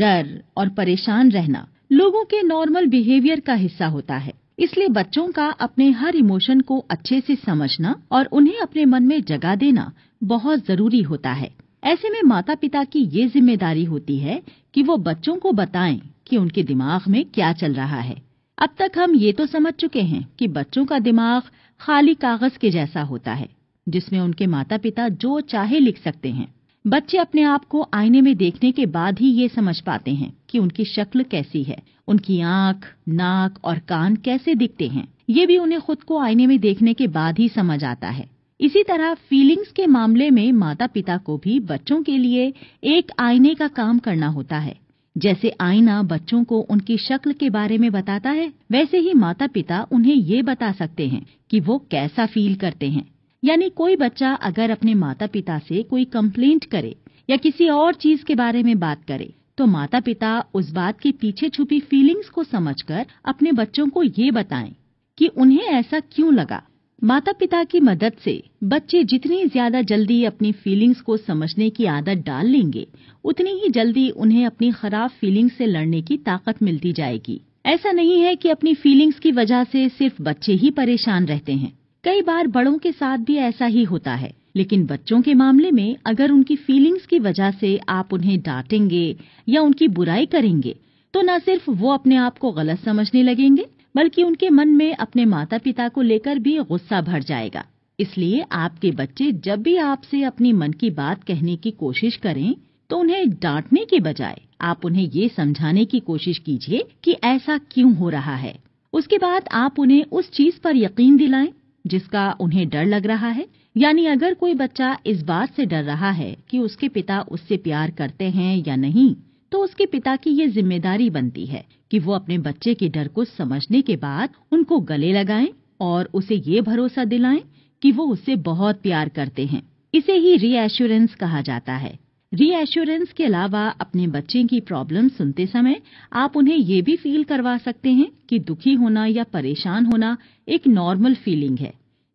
डर और परेशान रहना लोगों के नॉर्मल बिहेवियर का हिस्सा होता है इसलिए बच्चों का अपने हर इमोशन को अच्छे से समझना और उन्हें अपने मन में जगह देना बहुत जरूरी होता है ऐसे में माता पिता की ये जिम्मेदारी होती है कि वो बच्चों को बताएं कि उनके दिमाग में क्या चल रहा है अब तक हम ये तो समझ चुके हैं कि बच्चों का दिमाग खाली कागज के जैसा होता है जिसमें उनके माता पिता जो चाहे लिख सकते हैं बच्चे अपने आप को आईने में देखने के बाद ही ये समझ पाते हैं कि उनकी शक्ल कैसी है उनकी आंख, नाक और कान कैसे दिखते हैं ये भी उन्हें खुद को आईने में देखने के बाद ही समझ आता है इसी तरह फीलिंग्स के मामले में माता पिता को भी बच्चों के लिए एक आईने का काम करना होता है जैसे आईना बच्चों को उनकी शक्ल के बारे में बताता है वैसे ही माता पिता उन्हें ये बता सकते हैं कि वो कैसा फील करते हैं यानी कोई बच्चा अगर अपने माता पिता से कोई कंप्लेंट करे या किसी और चीज के बारे में बात करे तो माता पिता उस बात के पीछे छुपी फीलिंग्स को समझकर अपने बच्चों को ये बताएं कि उन्हें ऐसा क्यों लगा माता पिता की मदद से बच्चे जितनी ज्यादा जल्दी अपनी फीलिंग्स को समझने की आदत डाल लेंगे उतनी ही जल्दी उन्हें अपनी खराब फीलिंग्स से लड़ने की ताकत मिलती जाएगी ऐसा नहीं है कि अपनी फीलिंग्स की वजह से सिर्फ बच्चे ही परेशान रहते हैं कई बार बड़ों के साथ भी ऐसा ही होता है लेकिन बच्चों के मामले में अगर उनकी फीलिंग्स की वजह से आप उन्हें डांटेंगे या उनकी बुराई करेंगे तो न सिर्फ वो अपने आप को गलत समझने लगेंगे बल्कि उनके मन में अपने माता पिता को लेकर भी गुस्सा भर जाएगा इसलिए आपके बच्चे जब भी आपसे अपनी मन की बात कहने की कोशिश करें तो उन्हें डांटने के बजाय आप उन्हें ये समझाने की कोशिश कीजिए कि ऐसा क्यों हो रहा है उसके बाद आप उन्हें उस चीज पर यकीन दिलाएं जिसका उन्हें डर लग रहा है यानी अगर कोई बच्चा इस बात से डर रहा है कि उसके पिता उससे प्यार करते हैं या नहीं तो उसके पिता की ये जिम्मेदारी बनती है कि वो अपने बच्चे के डर को समझने के बाद उनको गले लगाएं और उसे ये भरोसा दिलाएं कि वो उससे बहुत प्यार करते हैं इसे ही रीएश्योरेंस कहा जाता है रीएश्योरेंस के अलावा अपने बच्चे की प्रॉब्लम सुनते समय आप उन्हें ये भी फील करवा सकते हैं कि दुखी होना या परेशान होना एक नॉर्मल फीलिंग है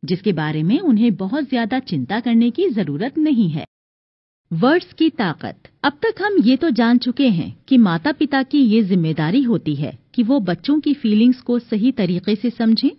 जिसके बारे में उन्हें बहुत ज्यादा चिंता करने की जरूरत नहीं है वर्ड्स की ताकत अब तक हम ये तो जान चुके हैं कि माता पिता की ये जिम्मेदारी होती है कि वो बच्चों की फीलिंग्स को सही तरीके से समझें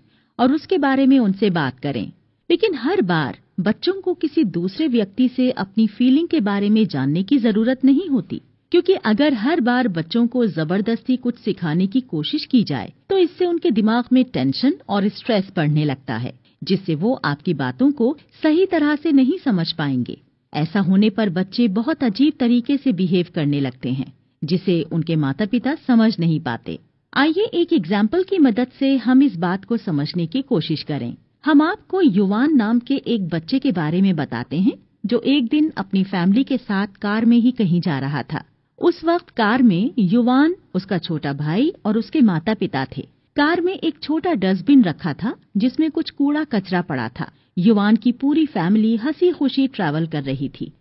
और उसके बारे में उनसे बात करें लेकिन हर बार बच्चों को किसी दूसरे व्यक्ति से अपनी फीलिंग के बारे में जानने की जरूरत नहीं होती क्योंकि अगर हर बार बच्चों को जबरदस्ती कुछ सिखाने की कोशिश की जाए तो इससे उनके दिमाग में टेंशन और स्ट्रेस बढ़ने लगता है जिससे वो आपकी बातों को सही तरह से नहीं समझ पाएंगे ऐसा होने पर बच्चे बहुत अजीब तरीके से बिहेव करने लगते हैं जिसे उनके माता पिता समझ नहीं पाते आइए एक एग्जाम्पल की मदद से हम इस बात को समझने की कोशिश करें हम आपको युवान नाम के एक बच्चे के बारे में बताते हैं जो एक दिन अपनी फैमिली के साथ कार में ही कहीं जा रहा था उस वक्त कार में युवान उसका छोटा भाई और उसके माता पिता थे कार में एक छोटा डस्टबिन रखा था जिसमें कुछ कूड़ा कचरा पड़ा था युवान की पूरी फैमिली हंसी खुशी ट्रैवल कर रही थी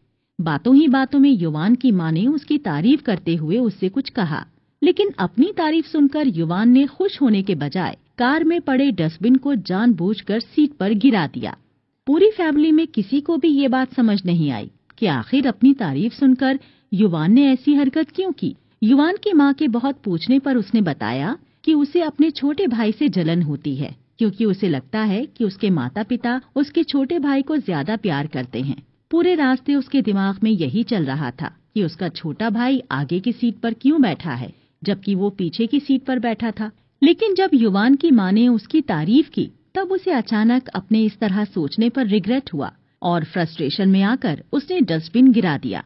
बातों ही बातों में युवान की माँ ने उसकी तारीफ करते हुए उससे कुछ कहा लेकिन अपनी तारीफ सुनकर युवान ने खुश होने के बजाय कार में पड़े डस्टबिन को जानबूझकर सीट पर गिरा दिया पूरी फैमिली में किसी को भी ये बात समझ नहीं आई कि आखिर अपनी तारीफ सुनकर युवान ने ऐसी हरकत क्यों की युवान की माँ के बहुत पूछने पर उसने बताया कि उसे अपने छोटे भाई से जलन होती है क्योंकि उसे लगता है कि उसके माता पिता उसके छोटे भाई को ज्यादा प्यार करते हैं पूरे रास्ते उसके दिमाग में यही चल रहा था कि उसका छोटा भाई आगे की सीट पर क्यों बैठा है जबकि वो पीछे की सीट पर बैठा था लेकिन जब युवान की माँ ने उसकी तारीफ की तब उसे अचानक अपने इस तरह सोचने पर रिग्रेट हुआ और फ्रस्ट्रेशन में आकर उसने डस्टबिन गिरा दिया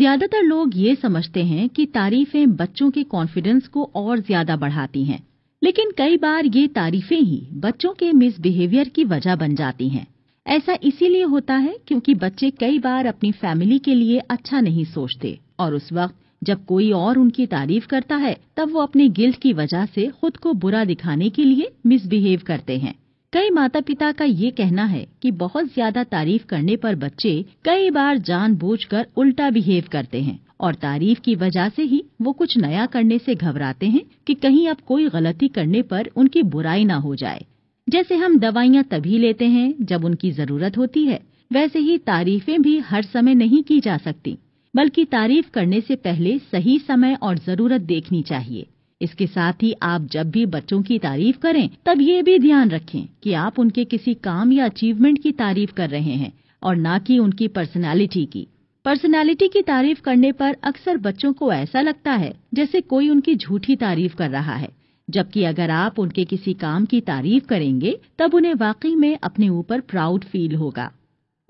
ज्यादातर लोग ये समझते हैं कि तारीफें बच्चों के कॉन्फिडेंस को और ज्यादा बढ़ाती हैं लेकिन कई बार ये तारीफें ही बच्चों के मिसबिहेवियर की वजह बन जाती हैं ऐसा इसीलिए होता है क्योंकि बच्चे कई बार अपनी फैमिली के लिए अच्छा नहीं सोचते और उस वक्त जब कोई और उनकी तारीफ करता है तब वो अपने गिल्ट की वजह से खुद को बुरा दिखाने के लिए मिसबिहेव करते हैं कई माता पिता का ये कहना है कि बहुत ज्यादा तारीफ करने पर बच्चे कई बार जानबूझकर उल्टा बिहेव करते हैं और तारीफ की वजह से ही वो कुछ नया करने से घबराते हैं कि कहीं अब कोई गलती करने पर उनकी बुराई ना हो जाए जैसे हम दवाइयाँ तभी लेते हैं जब उनकी जरूरत होती है वैसे ही तारीफें भी हर समय नहीं की जा सकती बल्कि तारीफ करने से पहले सही समय और जरूरत देखनी चाहिए इसके साथ ही आप जब भी बच्चों की तारीफ करें तब ये भी ध्यान रखें कि आप उनके किसी काम या अचीवमेंट की तारीफ कर रहे हैं और ना कि उनकी पर्सनालिटी की पर्सनालिटी की तारीफ करने पर अक्सर बच्चों को ऐसा लगता है जैसे कोई उनकी झूठी तारीफ कर रहा है जबकि अगर आप उनके किसी काम की तारीफ करेंगे तब उन्हें वाकई में अपने ऊपर प्राउड फील होगा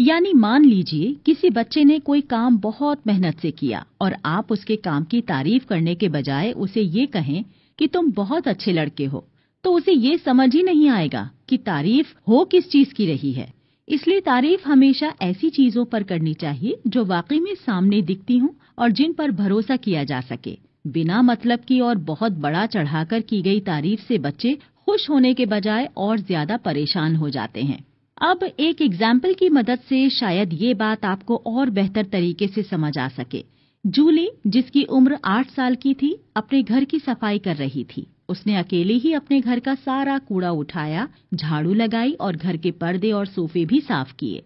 यानी मान लीजिए किसी बच्चे ने कोई काम बहुत मेहनत से किया और आप उसके काम की तारीफ करने के बजाय उसे ये कहें कि तुम बहुत अच्छे लड़के हो तो उसे ये समझ ही नहीं आएगा कि तारीफ हो किस चीज की रही है इसलिए तारीफ हमेशा ऐसी चीजों पर करनी चाहिए जो वाकई में सामने दिखती हों और जिन पर भरोसा किया जा सके बिना मतलब की और बहुत बड़ा चढ़ाकर की गई तारीफ से बच्चे खुश होने के बजाय और ज्यादा परेशान हो जाते हैं अब एक एग्जाम्पल की मदद से शायद ये बात आपको और बेहतर तरीके से समझ आ सके जूली जिसकी उम्र आठ साल की थी अपने घर की सफाई कर रही थी उसने अकेले ही अपने घर का सारा कूड़ा उठाया झाड़ू लगाई और घर के पर्दे और सोफे भी साफ किए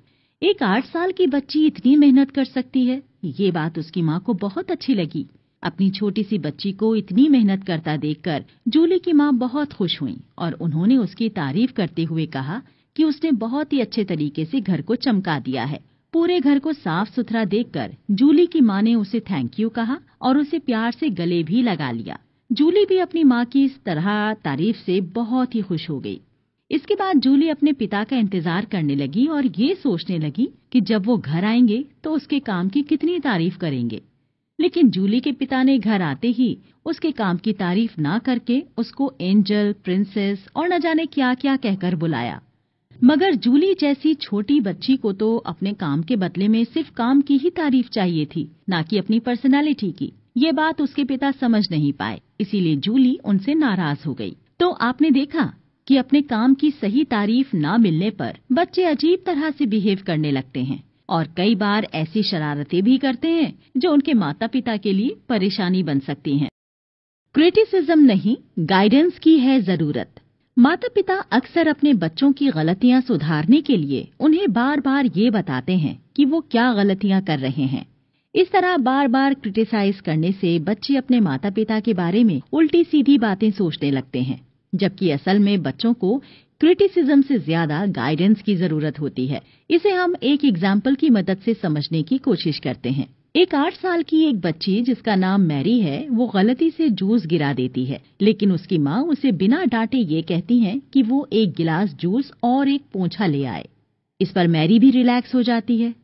एक आठ साल की बच्ची इतनी मेहनत कर सकती है ये बात उसकी माँ को बहुत अच्छी लगी अपनी छोटी सी बच्ची को इतनी मेहनत करता देखकर जूली की माँ बहुत खुश हुई और उन्होंने उसकी तारीफ करते हुए कहा कि उसने बहुत ही अच्छे तरीके से घर को चमका दिया है पूरे घर को साफ सुथरा देखकर जूली की माँ ने उसे थैंक यू कहा और उसे प्यार से गले भी लगा लिया जूली भी अपनी माँ की इस तरह तारीफ से बहुत ही खुश हो गई इसके बाद जूली अपने पिता का इंतजार करने लगी और ये सोचने लगी कि जब वो घर आएंगे तो उसके काम की कितनी तारीफ करेंगे लेकिन जूली के पिता ने घर आते ही उसके काम की तारीफ ना करके उसको एंजल प्रिंसेस और न जाने क्या क्या कहकर बुलाया मगर जूली जैसी छोटी बच्ची को तो अपने काम के बदले में सिर्फ काम की ही तारीफ चाहिए थी ना कि अपनी पर्सनालिटी की ये बात उसके पिता समझ नहीं पाए इसीलिए जूली उनसे नाराज हो गई तो आपने देखा कि अपने काम की सही तारीफ ना मिलने पर बच्चे अजीब तरह से बिहेव करने लगते हैं और कई बार ऐसी शरारतें भी करते हैं जो उनके माता पिता के लिए परेशानी बन सकती हैं। क्रिटिसिज्म नहीं गाइडेंस की है जरूरत माता पिता अक्सर अपने बच्चों की गलतियां सुधारने के लिए उन्हें बार बार ये बताते हैं कि वो क्या गलतियां कर रहे हैं इस तरह बार बार क्रिटिसाइज करने से बच्चे अपने माता पिता के बारे में उल्टी सीधी बातें सोचने लगते हैं जबकि असल में बच्चों को क्रिटिसिज्म से ज्यादा गाइडेंस की जरूरत होती है इसे हम एक एग्जाम्पल की मदद से समझने की कोशिश करते हैं एक आठ साल की एक बच्ची जिसका नाम मैरी है वो गलती से जूस गिरा देती है लेकिन उसकी माँ उसे बिना डांटे ये कहती है कि वो एक गिलास जूस और एक पोछा ले आए इस पर मैरी भी रिलैक्स हो जाती है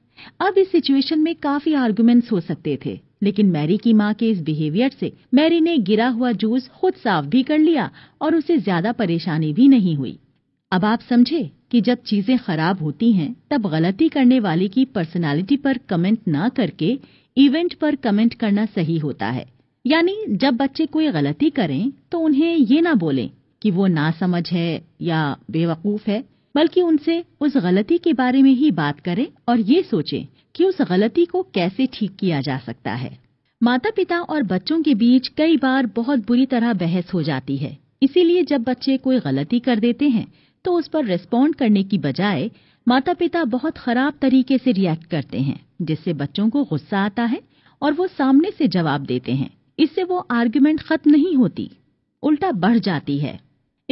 अब इस सिचुएशन में काफी आर्गुमेंट्स हो सकते थे लेकिन मैरी की माँ के इस बिहेवियर से मैरी ने गिरा हुआ जूस खुद साफ भी कर लिया और उसे ज्यादा परेशानी भी नहीं हुई अब आप समझे कि जब चीजें खराब होती हैं तब गलती करने वाले की पर्सनालिटी पर कमेंट ना करके इवेंट पर कमेंट करना सही होता है यानी जब बच्चे कोई गलती करें तो उन्हें ये ना बोलें कि वो ना समझ है या बेवकूफ है बल्कि उनसे उस गलती के बारे में ही बात करें और ये सोचें कि उस गलती को कैसे ठीक किया जा सकता है माता पिता और बच्चों के बीच कई बार बहुत बुरी तरह बहस हो जाती है इसीलिए जब बच्चे कोई गलती कर देते हैं तो उस पर रिस्पॉन्ड करने की बजाय माता पिता बहुत खराब तरीके से रिएक्ट करते हैं जिससे बच्चों को गुस्सा आता है और वो सामने से जवाब देते हैं इससे वो आर्ग्यूमेंट खत्म नहीं होती उल्टा बढ़ जाती है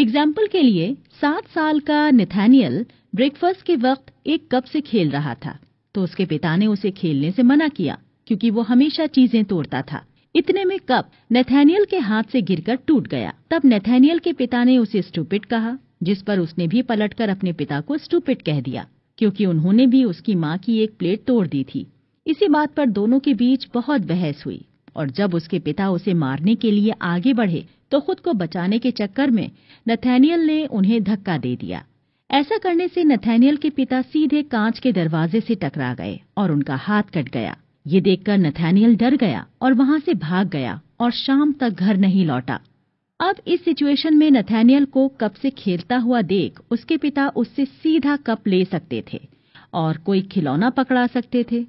एग्जाम्पल के लिए सात साल का निथानियल ब्रेकफास्ट के वक्त एक कप से खेल रहा था तो उसके पिता ने उसे खेलने से मना किया क्योंकि वो हमेशा चीजें तोड़ता था इतने में कप नेथानियल के हाथ से गिरकर टूट गया तब नेथेनियल के पिता ने उसे स्टूपिट कहा जिस पर उसने भी पलटकर अपने पिता को स्टूपिट कह दिया क्योंकि उन्होंने भी उसकी माँ की एक प्लेट तोड़ दी थी इसी बात पर दोनों के बीच बहुत बहस हुई और जब उसके पिता उसे मारने के लिए आगे बढ़े तो खुद को बचाने के चक्कर में नथैनियल ने उन्हें धक्का दे दिया ऐसा करने से नथैनियल के पिता सीधे कांच के दरवाजे से टकरा गए और उनका हाथ कट गया ये देखकर नथैनियल डर गया और वहां से भाग गया और शाम तक घर नहीं लौटा अब इस सिचुएशन में नथैनियल को कप से खेलता हुआ देख उसके पिता उससे सीधा कप ले सकते थे और कोई खिलौना पकड़ा सकते थे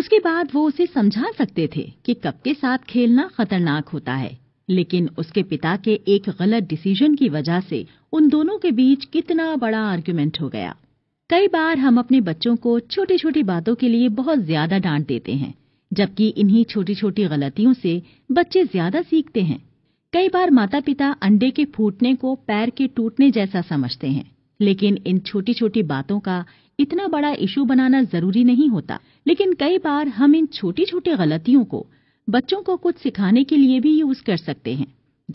उसके बाद वो उसे समझा सकते थे कि कप के साथ खेलना खतरनाक होता है लेकिन उसके पिता के एक गलत डिसीजन की वजह से उन दोनों के बीच कितना बड़ा आर्ग्यूमेंट हो गया कई बार हम अपने बच्चों को छोटी छोटी बातों के लिए बहुत ज्यादा डांट देते हैं जबकि इन्हीं छोटी छोटी गलतियों से बच्चे ज्यादा सीखते हैं कई बार माता पिता अंडे के फूटने को पैर के टूटने जैसा समझते हैं लेकिन इन छोटी छोटी बातों का इतना बड़ा इशू बनाना जरूरी नहीं होता लेकिन कई बार हम इन छोटी छोटी गलतियों को बच्चों को कुछ सिखाने के लिए भी यूज कर सकते हैं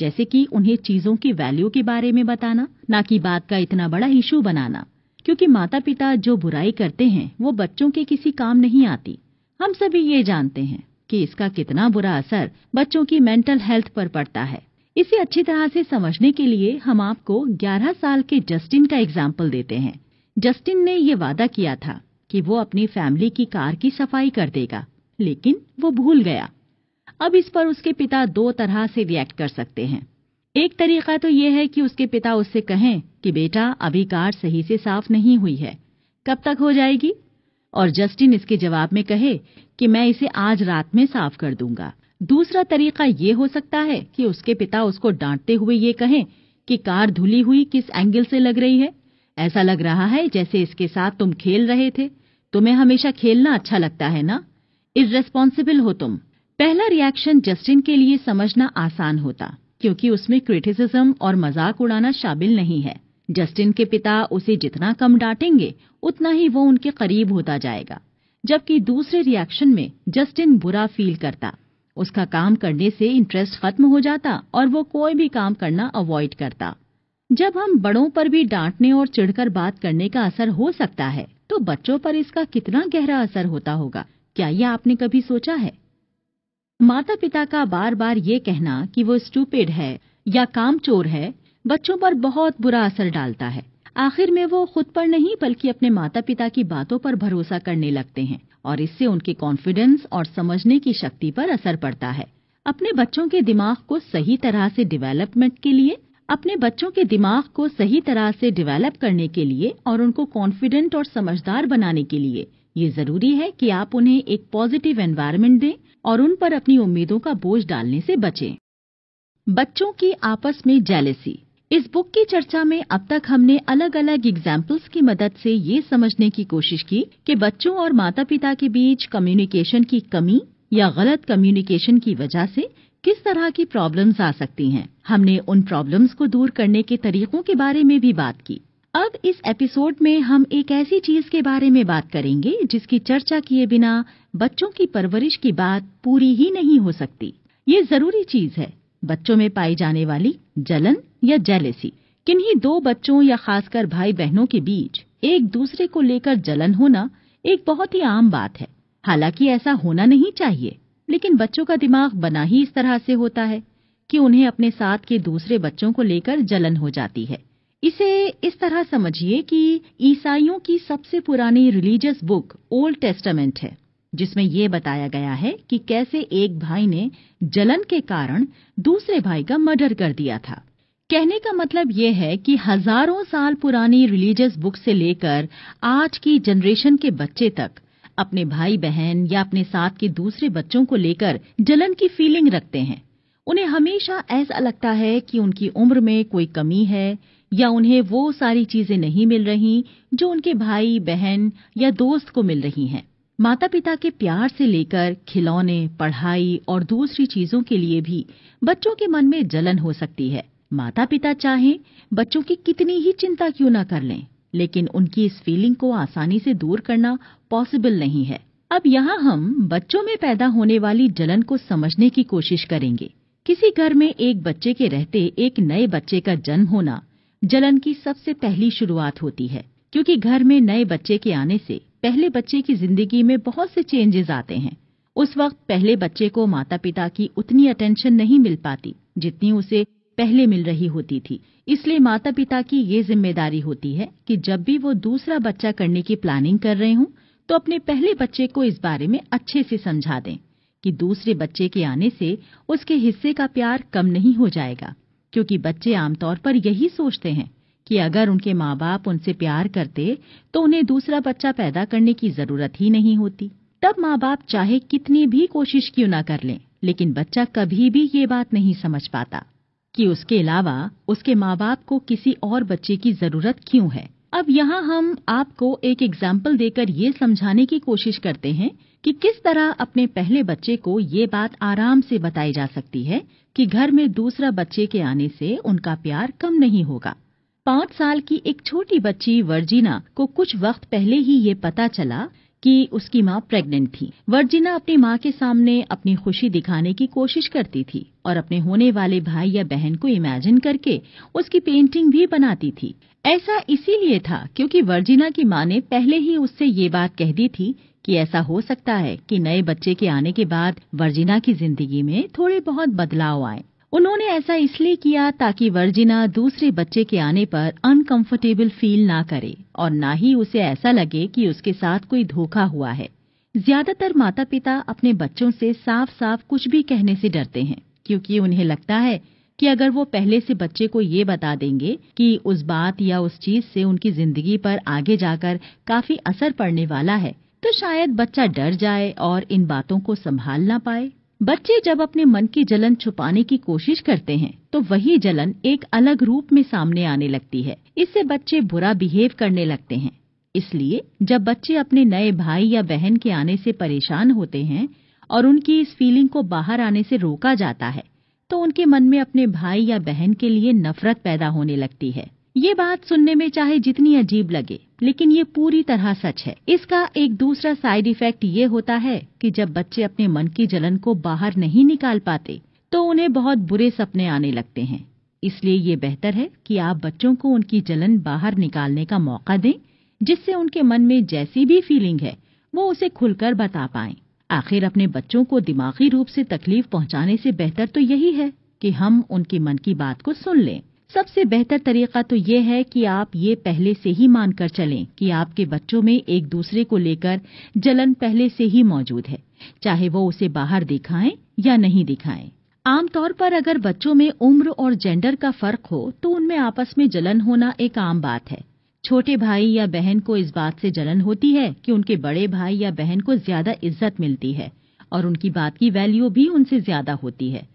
जैसे कि उन्हें चीजों की वैल्यू के बारे में बताना न कि बात का इतना बड़ा इशू बनाना क्योंकि माता पिता जो बुराई करते हैं वो बच्चों के किसी काम नहीं आती हम सभी ये जानते हैं कि इसका कितना बुरा असर बच्चों की मेंटल हेल्थ पर पड़ता है इसे अच्छी तरह से समझने के लिए हम आपको 11 साल के जस्टिन का एग्जाम्पल देते हैं जस्टिन ने ये वादा किया था कि वो अपनी फैमिली की कार की सफाई कर देगा लेकिन वो भूल गया अब इस पर उसके पिता दो तरह से रिएक्ट कर सकते हैं एक तरीका तो यह है कि उसके पिता उससे कहें कि बेटा अभी कार सही से साफ नहीं हुई है कब तक हो जाएगी और जस्टिन इसके जवाब में कहे कि मैं इसे आज रात में साफ कर दूंगा दूसरा तरीका ये हो सकता है कि उसके पिता उसको डांटते हुए ये कहें कि कार धुली हुई किस एंगल से लग रही है ऐसा लग रहा है जैसे इसके साथ तुम खेल रहे थे तुम्हें हमेशा खेलना अच्छा लगता है ना इज रेस्पॉन्सिबल हो तुम पहला रिएक्शन जस्टिन के लिए समझना आसान होता क्योंकि उसमें क्रिटिसिज्म और मजाक उड़ाना शामिल नहीं है जस्टिन के पिता उसे जितना कम डांटेंगे उतना ही वो उनके करीब होता जाएगा जबकि दूसरे रिएक्शन में जस्टिन बुरा फील करता उसका काम करने से इंटरेस्ट खत्म हो जाता और वो कोई भी काम करना अवॉइड करता जब हम बड़ों पर भी डांटने और चिढ़कर बात करने का असर हो सकता है तो बच्चों पर इसका कितना गहरा असर होता होगा क्या ये आपने कभी सोचा है माता पिता का बार बार ये कहना कि वो स्टूपिड है या काम चोर है बच्चों पर बहुत बुरा असर डालता है आखिर में वो खुद पर नहीं बल्कि अपने माता पिता की बातों पर भरोसा करने लगते हैं और इससे उनके कॉन्फिडेंस और समझने की शक्ति पर असर पड़ता है अपने बच्चों के दिमाग को सही तरह से डेवलपमेंट के लिए अपने बच्चों के दिमाग को सही तरह से डेवलप करने के लिए और उनको कॉन्फिडेंट और समझदार बनाने के लिए ये जरूरी है कि आप उन्हें एक पॉजिटिव एनवायरमेंट दें और उन पर अपनी उम्मीदों का बोझ डालने से बचें बच्चों की आपस में जेलेसी इस बुक की चर्चा में अब तक हमने अलग अलग एग्जाम्पल्स की मदद से ये समझने की कोशिश की कि बच्चों और माता पिता के बीच कम्युनिकेशन की कमी या गलत कम्युनिकेशन की वजह से किस तरह की प्रॉब्लम्स आ सकती हैं हमने उन प्रॉब्लम्स को दूर करने के तरीकों के बारे में भी बात की अब इस एपिसोड में हम एक ऐसी चीज के बारे में बात करेंगे जिसकी चर्चा किए बिना बच्चों की परवरिश की बात पूरी ही नहीं हो सकती ये जरूरी चीज है बच्चों में पाई जाने वाली जलन या जेलेसी किन्हीं दो बच्चों या खासकर भाई बहनों के बीच एक दूसरे को लेकर जलन होना एक बहुत ही आम बात है हालांकि ऐसा होना नहीं चाहिए लेकिन बच्चों का दिमाग बना ही इस तरह से होता है कि उन्हें अपने साथ के दूसरे बच्चों को लेकर जलन हो जाती है इसे इस तरह समझिए कि ईसाइयों की सबसे पुरानी रिलीजियस बुक ओल्ड टेस्टामेंट है जिसमें ये बताया गया है कि कैसे एक भाई ने जलन के कारण दूसरे भाई का मर्डर कर दिया था कहने का मतलब यह है कि हजारों साल पुरानी रिलीजियस बुक से लेकर आज की जनरेशन के बच्चे तक अपने भाई बहन या अपने साथ के दूसरे बच्चों को लेकर जलन की फीलिंग रखते हैं उन्हें हमेशा ऐसा लगता है कि उनकी उम्र में कोई कमी है या उन्हें वो सारी चीजें नहीं मिल रही जो उनके भाई बहन या दोस्त को मिल रही हैं माता पिता के प्यार से लेकर खिलौने पढ़ाई और दूसरी चीजों के लिए भी बच्चों के मन में जलन हो सकती है माता पिता चाहें बच्चों की कितनी ही चिंता क्यों ना कर लें लेकिन उनकी इस फीलिंग को आसानी से दूर करना पॉसिबल नहीं है अब यहाँ हम बच्चों में पैदा होने वाली जलन को समझने की कोशिश करेंगे किसी घर में एक बच्चे के रहते एक नए बच्चे का जन्म होना जलन की सबसे पहली शुरुआत होती है क्योंकि घर में नए बच्चे के आने से पहले बच्चे की जिंदगी में बहुत से चेंजेस आते हैं उस वक्त पहले बच्चे को माता पिता की उतनी अटेंशन नहीं मिल पाती जितनी उसे पहले मिल रही होती थी इसलिए माता पिता की ये जिम्मेदारी होती है कि जब भी वो दूसरा बच्चा करने की प्लानिंग कर रहे हों तो अपने पहले बच्चे को इस बारे में अच्छे से समझा दें कि दूसरे बच्चे के आने से उसके हिस्से का प्यार कम नहीं हो जाएगा क्योंकि बच्चे आमतौर पर यही सोचते हैं कि अगर उनके माँ बाप उनसे प्यार करते तो उन्हें दूसरा बच्चा पैदा करने की जरूरत ही नहीं होती तब माँ बाप चाहे कितनी भी कोशिश क्यों ना कर लें लेकिन बच्चा कभी भी ये बात नहीं समझ पाता कि उसके अलावा उसके माँ बाप को किसी और बच्चे की जरूरत क्यों है अब यहाँ हम आपको एक एग्जाम्पल देकर ये समझाने की कोशिश करते हैं कि किस तरह अपने पहले बच्चे को ये बात आराम से बताई जा सकती है कि घर में दूसरा बच्चे के आने से उनका प्यार कम नहीं होगा पाँच साल की एक छोटी बच्ची वर्जीना को कुछ वक्त पहले ही ये पता चला कि उसकी माँ प्रेग्नेंट थी वर्जीना अपनी माँ के सामने अपनी खुशी दिखाने की कोशिश करती थी और अपने होने वाले भाई या बहन को इमेजिन करके उसकी पेंटिंग भी बनाती थी ऐसा इसीलिए था क्योंकि वर्जीना की माँ ने पहले ही उससे ये बात कह दी थी कि ऐसा हो सकता है कि नए बच्चे के आने के बाद वर्जीना की जिंदगी में थोड़े बहुत बदलाव आए उन्होंने ऐसा इसलिए किया ताकि वर्जिना दूसरे बच्चे के आने पर अनकंफर्टेबल फील ना करे और ना ही उसे ऐसा लगे कि उसके साथ कोई धोखा हुआ है ज्यादातर माता पिता अपने बच्चों से साफ साफ कुछ भी कहने से डरते हैं क्योंकि उन्हें लगता है कि अगर वो पहले से बच्चे को ये बता देंगे कि उस बात या उस चीज से उनकी जिंदगी पर आगे जाकर काफी असर पड़ने वाला है तो शायद बच्चा डर जाए और इन बातों को संभाल ना पाए बच्चे जब अपने मन की जलन छुपाने की कोशिश करते हैं तो वही जलन एक अलग रूप में सामने आने लगती है इससे बच्चे बुरा बिहेव करने लगते हैं इसलिए जब बच्चे अपने नए भाई या बहन के आने से परेशान होते हैं और उनकी इस फीलिंग को बाहर आने से रोका जाता है तो उनके मन में अपने भाई या बहन के लिए नफरत पैदा होने लगती है ये बात सुनने में चाहे जितनी अजीब लगे लेकिन ये पूरी तरह सच है इसका एक दूसरा साइड इफेक्ट ये होता है कि जब बच्चे अपने मन की जलन को बाहर नहीं निकाल पाते तो उन्हें बहुत बुरे सपने आने लगते हैं इसलिए ये बेहतर है कि आप बच्चों को उनकी जलन बाहर निकालने का मौका दें जिससे उनके मन में जैसी भी फीलिंग है वो उसे खुलकर बता पाए आखिर अपने बच्चों को दिमागी रूप से तकलीफ पहुंचाने से बेहतर तो यही है कि हम उनके मन की बात को सुन लें सबसे बेहतर तरीका तो ये है कि आप ये पहले से ही मानकर चलें कि आपके बच्चों में एक दूसरे को लेकर जलन पहले से ही मौजूद है चाहे वो उसे बाहर दिखाएं या नहीं दिखाएं आमतौर पर अगर बच्चों में उम्र और जेंडर का फर्क हो तो उनमें आपस में जलन होना एक आम बात है छोटे भाई या बहन को इस बात से जलन होती है कि उनके बड़े भाई या बहन को ज्यादा इज्जत मिलती है और उनकी बात की वैल्यू भी उनसे ज्यादा होती है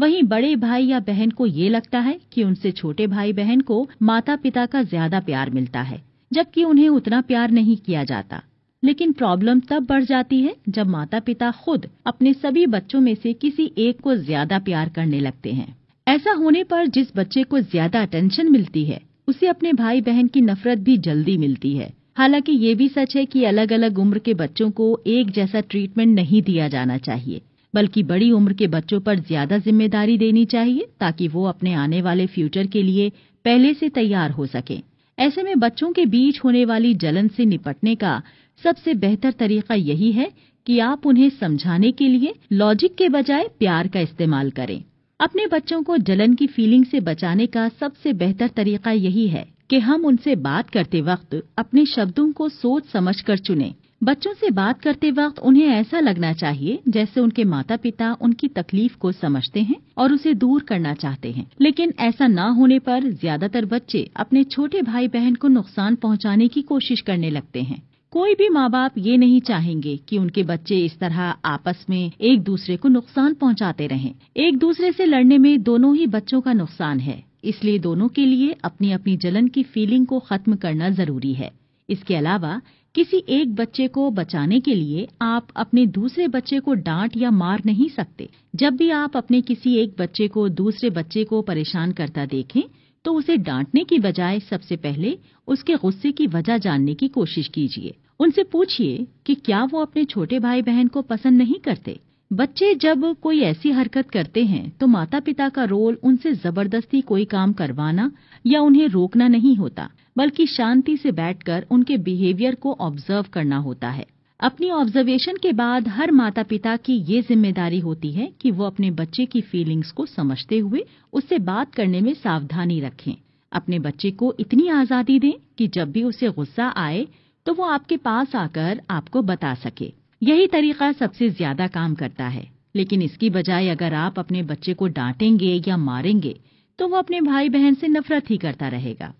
वहीं बड़े भाई या बहन को ये लगता है कि उनसे छोटे भाई बहन को माता पिता का ज्यादा प्यार मिलता है जबकि उन्हें उतना प्यार नहीं किया जाता लेकिन प्रॉब्लम तब बढ़ जाती है जब माता पिता खुद अपने सभी बच्चों में से किसी एक को ज्यादा प्यार करने लगते हैं ऐसा होने पर जिस बच्चे को ज्यादा अटेंशन मिलती है उसे अपने भाई बहन की नफरत भी जल्दी मिलती है हालांकि ये भी सच है कि अलग अलग उम्र के बच्चों को एक जैसा ट्रीटमेंट नहीं दिया जाना चाहिए बल्कि बड़ी उम्र के बच्चों पर ज्यादा जिम्मेदारी देनी चाहिए ताकि वो अपने आने वाले फ्यूचर के लिए पहले से तैयार हो सके ऐसे में बच्चों के बीच होने वाली जलन से निपटने का सबसे बेहतर तरीका यही है कि आप उन्हें समझाने के लिए लॉजिक के बजाय प्यार का इस्तेमाल करें अपने बच्चों को जलन की फीलिंग से बचाने का सबसे बेहतर तरीका यही है कि हम उनसे बात करते वक्त अपने शब्दों को सोच समझ कर चुनें बच्चों से बात करते वक्त उन्हें ऐसा लगना चाहिए जैसे उनके माता पिता उनकी तकलीफ को समझते हैं और उसे दूर करना चाहते हैं लेकिन ऐसा ना होने पर ज्यादातर बच्चे अपने छोटे भाई बहन को नुकसान पहुंचाने की कोशिश करने लगते हैं कोई भी माँ बाप ये नहीं चाहेंगे कि उनके बच्चे इस तरह आपस में एक दूसरे को नुकसान पहुँचाते रहें एक दूसरे से लड़ने में दोनों ही बच्चों का नुकसान है इसलिए दोनों के लिए अपनी अपनी जलन की फीलिंग को खत्म करना जरूरी है इसके अलावा किसी एक बच्चे को बचाने के लिए आप अपने दूसरे बच्चे को डांट या मार नहीं सकते जब भी आप अपने किसी एक बच्चे को दूसरे बच्चे को परेशान करता देखें तो उसे डांटने की बजाय सबसे पहले उसके गुस्से की वजह जानने की कोशिश कीजिए उनसे पूछिए कि क्या वो अपने छोटे भाई बहन को पसंद नहीं करते बच्चे जब कोई ऐसी हरकत करते हैं तो माता पिता का रोल उनसे जबरदस्ती कोई काम करवाना या उन्हें रोकना नहीं होता बल्कि शांति से बैठकर उनके बिहेवियर को ऑब्जर्व करना होता है अपनी ऑब्जर्वेशन के बाद हर माता पिता की ये जिम्मेदारी होती है कि वो अपने बच्चे की फीलिंग्स को समझते हुए उससे बात करने में सावधानी रखें अपने बच्चे को इतनी आजादी दें कि जब भी उसे गुस्सा आए तो वो आपके पास आकर आपको बता सके यही तरीका सबसे ज्यादा काम करता है लेकिन इसकी बजाय अगर आप अपने बच्चे को डांटेंगे या मारेंगे तो वो अपने भाई बहन से नफरत ही करता रहेगा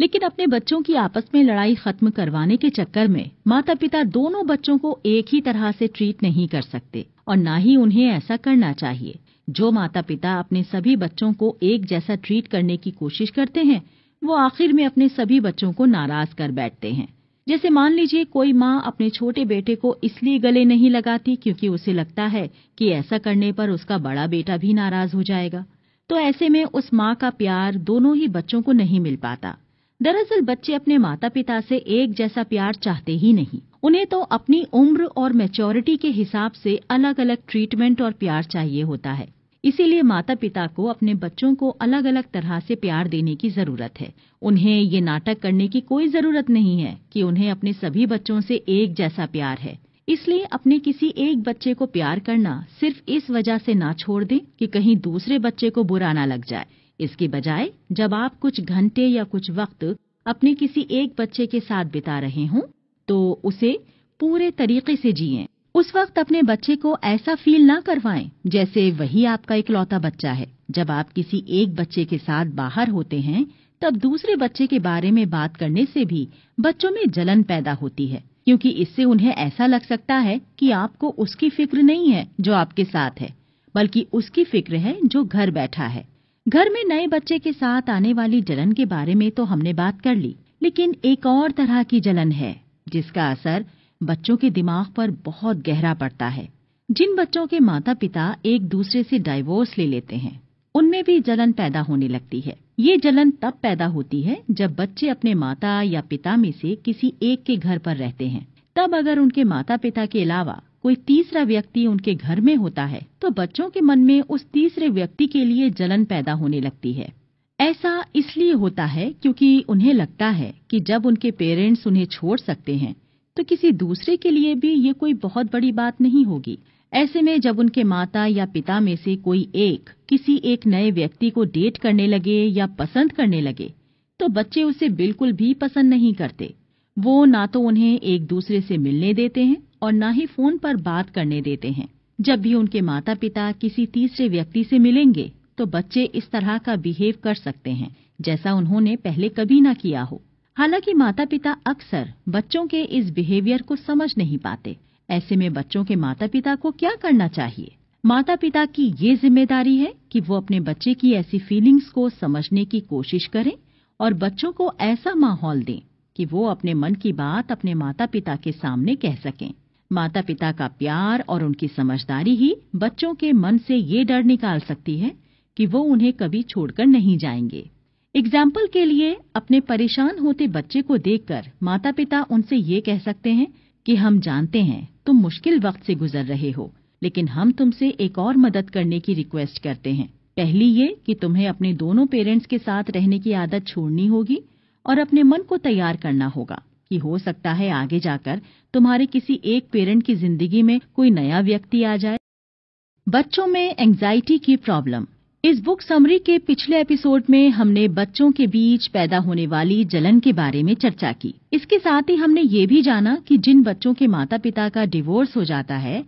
लेकिन अपने बच्चों की आपस में लड़ाई खत्म करवाने के चक्कर में माता पिता दोनों बच्चों को एक ही तरह से ट्रीट नहीं कर सकते और ना ही उन्हें ऐसा करना चाहिए जो माता पिता अपने सभी बच्चों को एक जैसा ट्रीट करने की कोशिश करते हैं वो आखिर में अपने सभी बच्चों को नाराज कर बैठते हैं जैसे मान लीजिए कोई माँ अपने छोटे बेटे को इसलिए गले नहीं लगाती क्योंकि उसे लगता है कि ऐसा करने पर उसका बड़ा बेटा भी नाराज हो जाएगा तो ऐसे में उस माँ का प्यार दोनों ही बच्चों को नहीं मिल पाता दरअसल बच्चे अपने माता पिता से एक जैसा प्यार चाहते ही नहीं उन्हें तो अपनी उम्र और मेच्योरिटी के हिसाब से अलग अलग ट्रीटमेंट और प्यार चाहिए होता है इसीलिए माता पिता को अपने बच्चों को अलग अलग तरह से प्यार देने की जरूरत है उन्हें ये नाटक करने की कोई जरूरत नहीं है कि उन्हें अपने सभी बच्चों से एक जैसा प्यार है इसलिए अपने किसी एक बच्चे को प्यार करना सिर्फ इस वजह से ना छोड़ दें कि कहीं दूसरे बच्चे को बुरा ना लग जाए इसके बजाय जब आप कुछ घंटे या कुछ वक्त अपने किसी एक बच्चे के साथ बिता रहे हों तो उसे पूरे तरीके से जिये उस वक्त अपने बच्चे को ऐसा फील ना करवाएं जैसे वही आपका इकलौता बच्चा है जब आप किसी एक बच्चे के साथ बाहर होते हैं तब दूसरे बच्चे के बारे में बात करने से भी बच्चों में जलन पैदा होती है क्योंकि इससे उन्हें ऐसा लग सकता है कि आपको उसकी फिक्र नहीं है जो आपके साथ है बल्कि उसकी फिक्र है जो घर बैठा है घर में नए बच्चे के साथ आने वाली जलन के बारे में तो हमने बात कर ली लेकिन एक और तरह की जलन है जिसका असर बच्चों के दिमाग पर बहुत गहरा पड़ता है जिन बच्चों के माता पिता एक दूसरे से डाइवोर्स ले लेते हैं उनमें भी जलन पैदा होने लगती है ये जलन तब पैदा होती है जब बच्चे अपने माता या पिता में से किसी एक के घर पर रहते हैं तब अगर उनके माता पिता के अलावा कोई तीसरा व्यक्ति उनके घर में होता है तो बच्चों के मन में उस तीसरे व्यक्ति के लिए जलन पैदा होने लगती है ऐसा इसलिए होता है क्योंकि उन्हें लगता है कि जब उनके पेरेंट्स उन्हें छोड़ सकते हैं तो किसी दूसरे के लिए भी ये कोई बहुत बड़ी बात नहीं होगी ऐसे में जब उनके माता या पिता में से कोई एक किसी एक नए व्यक्ति को डेट करने लगे या पसंद करने लगे तो बच्चे उसे बिल्कुल भी पसंद नहीं करते वो ना तो उन्हें एक दूसरे से मिलने देते हैं और न ही फोन पर बात करने देते हैं जब भी उनके माता पिता किसी तीसरे व्यक्ति से मिलेंगे तो बच्चे इस तरह का बिहेव कर सकते हैं जैसा उन्होंने पहले कभी ना किया हो हालांकि माता पिता अक्सर बच्चों के इस बिहेवियर को समझ नहीं पाते ऐसे में बच्चों के माता पिता को क्या करना चाहिए माता पिता की ये जिम्मेदारी है कि वो अपने बच्चे की ऐसी फीलिंग्स को समझने की कोशिश करें और बच्चों को ऐसा माहौल दें कि वो अपने मन की बात अपने माता पिता के सामने कह सकें माता पिता का प्यार और उनकी समझदारी ही बच्चों के मन से ये डर निकाल सकती है कि वो उन्हें कभी छोड़कर नहीं जाएंगे एग्जाम्पल के लिए अपने परेशान होते बच्चे को देखकर माता पिता उनसे ये कह सकते हैं कि हम जानते हैं तुम मुश्किल वक्त से गुजर रहे हो लेकिन हम तुमसे एक और मदद करने की रिक्वेस्ट करते हैं पहली ये कि तुम्हें अपने दोनों पेरेंट्स के साथ रहने की आदत छोड़नी होगी और अपने मन को तैयार करना होगा कि हो सकता है आगे जाकर तुम्हारे किसी एक पेरेंट की जिंदगी में कोई नया व्यक्ति आ जाए बच्चों में एंग्जाइटी की प्रॉब्लम इस बुक समरी के पिछले एपिसोड में हमने बच्चों के बीच पैदा होने वाली जलन के बारे में चर्चा की इसके साथ ही हमने ये भी जाना कि जिन बच्चों के माता पिता का डिवोर्स हो जाता है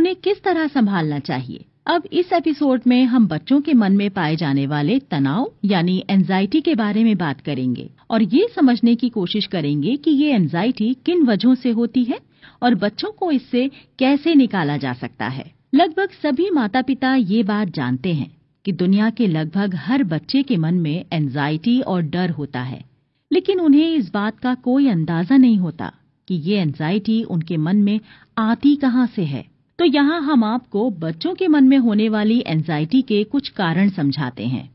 उन्हें किस तरह संभालना चाहिए अब इस एपिसोड में हम बच्चों के मन में पाए जाने वाले तनाव यानी एंजाइटी के बारे में बात करेंगे और ये समझने की कोशिश करेंगे कि ये एंजाइटी किन वजहों से होती है और बच्चों को इससे कैसे निकाला जा सकता है लगभग सभी माता पिता ये बात जानते हैं कि दुनिया के लगभग हर बच्चे के मन में एंजाइटी और डर होता है लेकिन उन्हें इस बात का कोई अंदाजा नहीं होता कि ये एंजाइटी उनके मन में आती कहाँ से है तो यहाँ हम आपको बच्चों के मन में होने वाली एंजाइटी के कुछ कारण समझाते हैं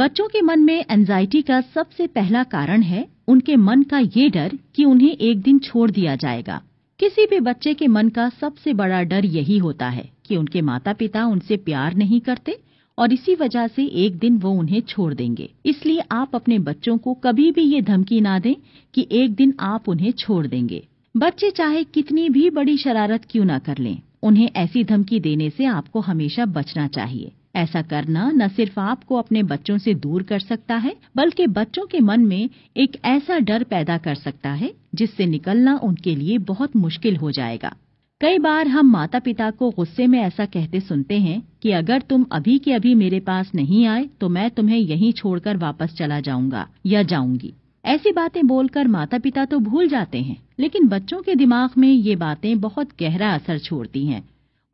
बच्चों के मन में एंजाइटी का सबसे पहला कारण है उनके मन का ये डर कि उन्हें एक दिन छोड़ दिया जाएगा किसी भी बच्चे के मन का सबसे बड़ा डर यही होता है कि उनके माता पिता उनसे प्यार नहीं करते और इसी वजह से एक दिन वो उन्हें छोड़ देंगे इसलिए आप अपने बच्चों को कभी भी ये धमकी ना दें कि एक दिन आप उन्हें छोड़ देंगे बच्चे चाहे कितनी भी बड़ी शरारत क्यों ना कर लें उन्हें ऐसी धमकी देने से आपको हमेशा बचना चाहिए ऐसा करना न सिर्फ आपको अपने बच्चों से दूर कर सकता है बल्कि बच्चों के मन में एक ऐसा डर पैदा कर सकता है जिससे निकलना उनके लिए बहुत मुश्किल हो जाएगा कई बार हम माता पिता को गुस्से में ऐसा कहते सुनते हैं कि अगर तुम अभी के अभी मेरे पास नहीं आए तो मैं तुम्हें यहीं छोड़कर वापस चला जाऊंगा या जाऊंगी ऐसी बातें बोलकर माता पिता तो भूल जाते हैं लेकिन बच्चों के दिमाग में ये बातें बहुत गहरा असर छोड़ती हैं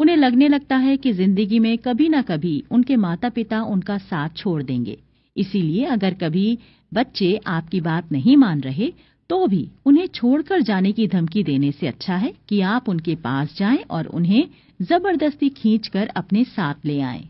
उन्हें लगने लगता है कि जिंदगी में कभी ना कभी उनके माता पिता उनका साथ छोड़ देंगे इसीलिए अगर कभी बच्चे आपकी बात नहीं मान रहे तो भी उन्हें छोड़कर जाने की धमकी देने से अच्छा है कि आप उनके पास जाएं और उन्हें जबरदस्ती खींचकर अपने साथ ले आएं।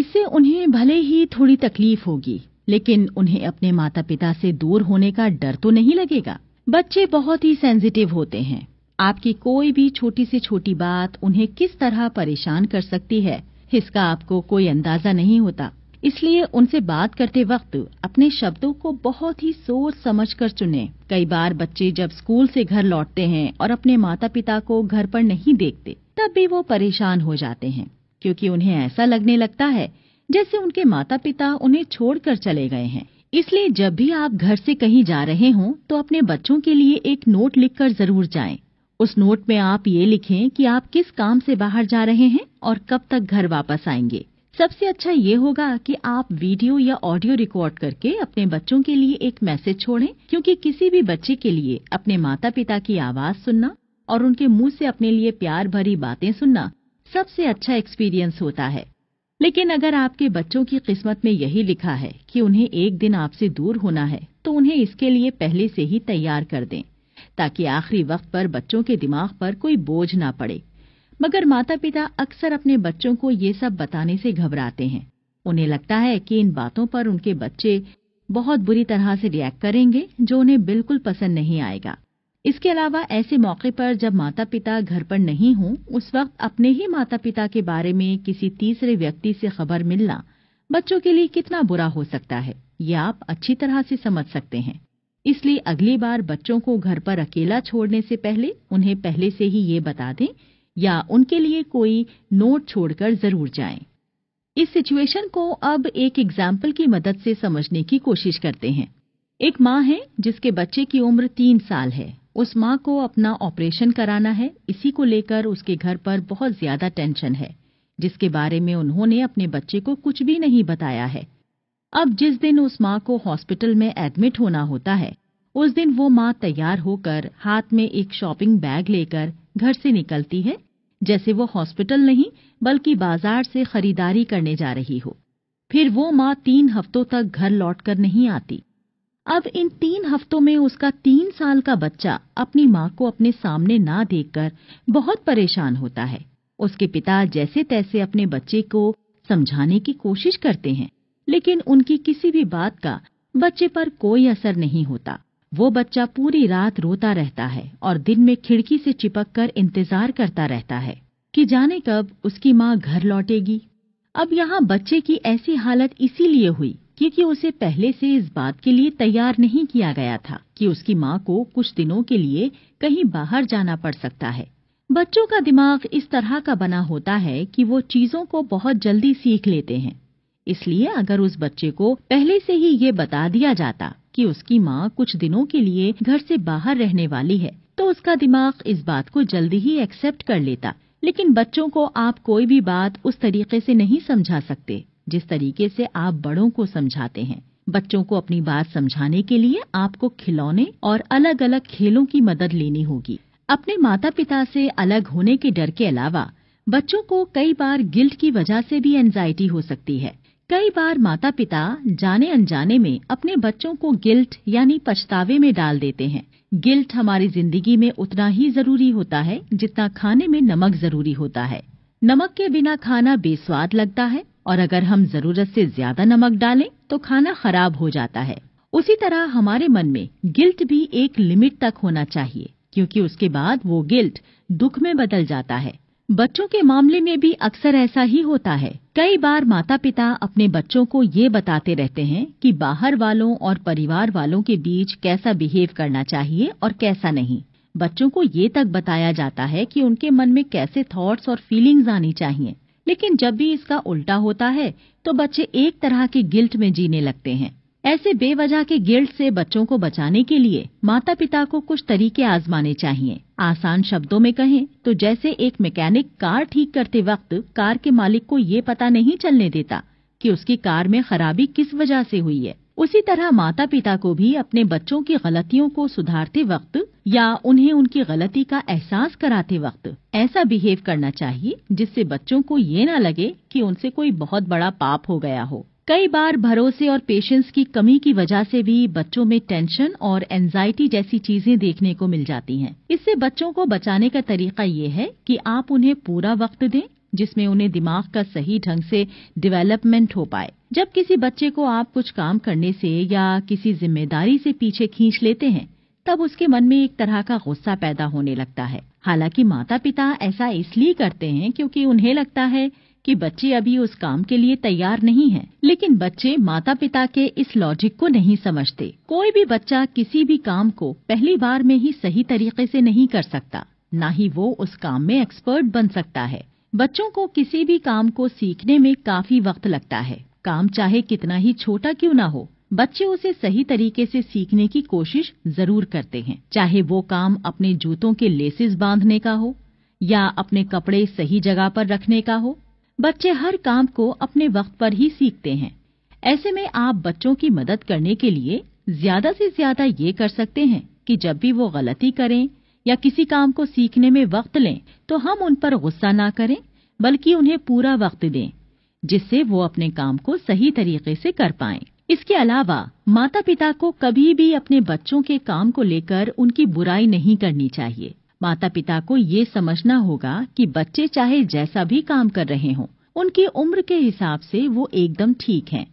इससे उन्हें भले ही थोड़ी तकलीफ होगी लेकिन उन्हें अपने माता पिता से दूर होने का डर तो नहीं लगेगा बच्चे बहुत ही सेंसिटिव होते हैं आपकी कोई भी छोटी से छोटी बात उन्हें किस तरह परेशान कर सकती है इसका आपको कोई अंदाजा नहीं होता इसलिए उनसे बात करते वक्त अपने शब्दों को बहुत ही सोच समझ कर चुने कई बार बच्चे जब स्कूल से घर लौटते हैं और अपने माता पिता को घर पर नहीं देखते तब भी वो परेशान हो जाते हैं क्योंकि उन्हें ऐसा लगने लगता है जैसे उनके माता पिता उन्हें छोड़कर चले गए हैं इसलिए जब भी आप घर से कहीं जा रहे हों तो अपने बच्चों के लिए एक नोट लिखकर जरूर जाएं। उस नोट में आप ये लिखें कि आप किस काम से बाहर जा रहे हैं और कब तक घर वापस आएंगे सबसे अच्छा ये होगा कि आप वीडियो या ऑडियो रिकॉर्ड करके अपने बच्चों के लिए एक मैसेज छोड़ें क्योंकि किसी भी बच्चे के लिए अपने माता पिता की आवाज सुनना और उनके मुंह से अपने लिए प्यार भरी बातें सुनना सबसे अच्छा एक्सपीरियंस होता है लेकिन अगर आपके बच्चों की किस्मत में यही लिखा है कि उन्हें एक दिन आपसे दूर होना है तो उन्हें इसके लिए पहले से ही तैयार कर दें ताकि आखिरी वक्त पर बच्चों के दिमाग पर कोई बोझ ना पड़े मगर माता पिता अक्सर अपने बच्चों को ये सब बताने से घबराते हैं उन्हें लगता है कि इन बातों पर उनके बच्चे बहुत बुरी तरह से रिएक्ट करेंगे जो उन्हें बिल्कुल पसंद नहीं आएगा इसके अलावा ऐसे मौके पर जब माता पिता घर पर नहीं हों उस वक्त अपने ही माता पिता के बारे में किसी तीसरे व्यक्ति से खबर मिलना बच्चों के लिए कितना बुरा हो सकता है ये आप अच्छी तरह से समझ सकते हैं इसलिए अगली बार बच्चों को घर पर अकेला छोड़ने से पहले उन्हें पहले से ही ये बता दें या उनके लिए कोई नोट छोड़कर जरूर जाएं। इस सिचुएशन को अब एक एग्जाम्पल की मदद से समझने की कोशिश करते हैं एक माँ है जिसके बच्चे की उम्र तीन साल है उस माँ को अपना ऑपरेशन कराना है इसी को लेकर उसके घर पर बहुत ज्यादा टेंशन है जिसके बारे में उन्होंने अपने बच्चे को कुछ भी नहीं बताया है अब जिस दिन उस माँ को हॉस्पिटल में एडमिट होना होता है उस दिन वो माँ तैयार होकर हाथ में एक शॉपिंग बैग लेकर घर से निकलती है जैसे वो हॉस्पिटल नहीं बल्कि बाजार से खरीदारी करने जा रही हो फिर वो माँ तीन हफ्तों तक घर लौटकर नहीं आती अब इन तीन हफ्तों में उसका तीन साल का बच्चा अपनी माँ को अपने सामने ना देखकर बहुत परेशान होता है उसके पिता जैसे तैसे अपने बच्चे को समझाने की कोशिश करते हैं लेकिन उनकी किसी भी बात का बच्चे पर कोई असर नहीं होता वो बच्चा पूरी रात रोता रहता है और दिन में खिड़की से चिपक कर इंतजार करता रहता है कि जाने कब उसकी माँ घर लौटेगी अब यहाँ बच्चे की ऐसी हालत इसीलिए हुई क्योंकि उसे पहले से इस बात के लिए तैयार नहीं किया गया था कि उसकी माँ को कुछ दिनों के लिए कहीं बाहर जाना पड़ सकता है बच्चों का दिमाग इस तरह का बना होता है कि वो चीजों को बहुत जल्दी सीख लेते हैं इसलिए अगर उस बच्चे को पहले से ही ये बता दिया जाता कि उसकी माँ कुछ दिनों के लिए घर से बाहर रहने वाली है तो उसका दिमाग इस बात को जल्दी ही एक्सेप्ट कर लेता लेकिन बच्चों को आप कोई भी बात उस तरीके से नहीं समझा सकते जिस तरीके से आप बड़ों को समझाते हैं बच्चों को अपनी बात समझाने के लिए आपको खिलौने और अलग अलग खेलों की मदद लेनी होगी अपने माता पिता से अलग होने के डर के अलावा बच्चों को कई बार गिल्ट की वजह से भी एंजाइटी हो सकती है कई बार माता पिता जाने अनजाने में अपने बच्चों को गिल्ट यानी पछतावे में डाल देते हैं गिल्ट हमारी जिंदगी में उतना ही जरूरी होता है जितना खाने में नमक जरूरी होता है नमक के बिना खाना बेस्वाद लगता है और अगर हम जरूरत से ज्यादा नमक डालें तो खाना खराब हो जाता है उसी तरह हमारे मन में गिल्ट भी एक लिमिट तक होना चाहिए क्योंकि उसके बाद वो गिल्ट दुख में बदल जाता है बच्चों के मामले में भी अक्सर ऐसा ही होता है कई बार माता पिता अपने बच्चों को ये बताते रहते हैं कि बाहर वालों और परिवार वालों के बीच कैसा बिहेव करना चाहिए और कैसा नहीं बच्चों को ये तक बताया जाता है कि उनके मन में कैसे थॉट्स और फीलिंग्स आनी चाहिए लेकिन जब भी इसका उल्टा होता है तो बच्चे एक तरह के गिल्ट में जीने लगते हैं ऐसे बेवजह के गिल्ट से बच्चों को बचाने के लिए माता पिता को कुछ तरीके आजमाने चाहिए आसान शब्दों में कहें तो जैसे एक मैकेनिक कार ठीक करते वक्त कार के मालिक को ये पता नहीं चलने देता कि उसकी कार में खराबी किस वजह से हुई है उसी तरह माता पिता को भी अपने बच्चों की गलतियों को सुधारते वक्त या उन्हें उनकी गलती का एहसास कराते वक्त ऐसा बिहेव करना चाहिए जिससे बच्चों को ये ना लगे कि उनसे कोई बहुत बड़ा पाप हो गया हो कई बार भरोसे और पेशेंस की कमी की वजह से भी बच्चों में टेंशन और एनजाइटी जैसी चीजें देखने को मिल जाती हैं। इससे बच्चों को बचाने का तरीका ये है कि आप उन्हें पूरा वक्त दें जिसमें उन्हें दिमाग का सही ढंग से डेवलपमेंट हो पाए जब किसी बच्चे को आप कुछ काम करने से या किसी जिम्मेदारी से पीछे खींच लेते हैं तब उसके मन में एक तरह का गुस्सा पैदा होने लगता है हालांकि माता पिता ऐसा इसलिए करते हैं क्योंकि उन्हें लगता है कि बच्चे अभी उस काम के लिए तैयार नहीं हैं। लेकिन बच्चे माता पिता के इस लॉजिक को नहीं समझते कोई भी बच्चा किसी भी काम को पहली बार में ही सही तरीके से नहीं कर सकता न ही वो उस काम में एक्सपर्ट बन सकता है बच्चों को किसी भी काम को सीखने में काफी वक्त लगता है काम चाहे कितना ही छोटा क्यों ना हो बच्चे उसे सही तरीके से सीखने की कोशिश जरूर करते हैं चाहे वो काम अपने जूतों के लेसेस बांधने का हो या अपने कपड़े सही जगह पर रखने का हो बच्चे हर काम को अपने वक्त पर ही सीखते हैं ऐसे में आप बच्चों की मदद करने के लिए ज्यादा से ज्यादा ये कर सकते हैं कि जब भी वो गलती करें या किसी काम को सीखने में वक्त लें तो हम उन पर गुस्सा ना करें बल्कि उन्हें पूरा वक्त दें जिससे वो अपने काम को सही तरीके से कर पाए इसके अलावा माता पिता को कभी भी अपने बच्चों के काम को लेकर उनकी बुराई नहीं करनी चाहिए माता पिता को ये समझना होगा कि बच्चे चाहे जैसा भी काम कर रहे हों उनकी उम्र के हिसाब से वो एकदम ठीक हैं।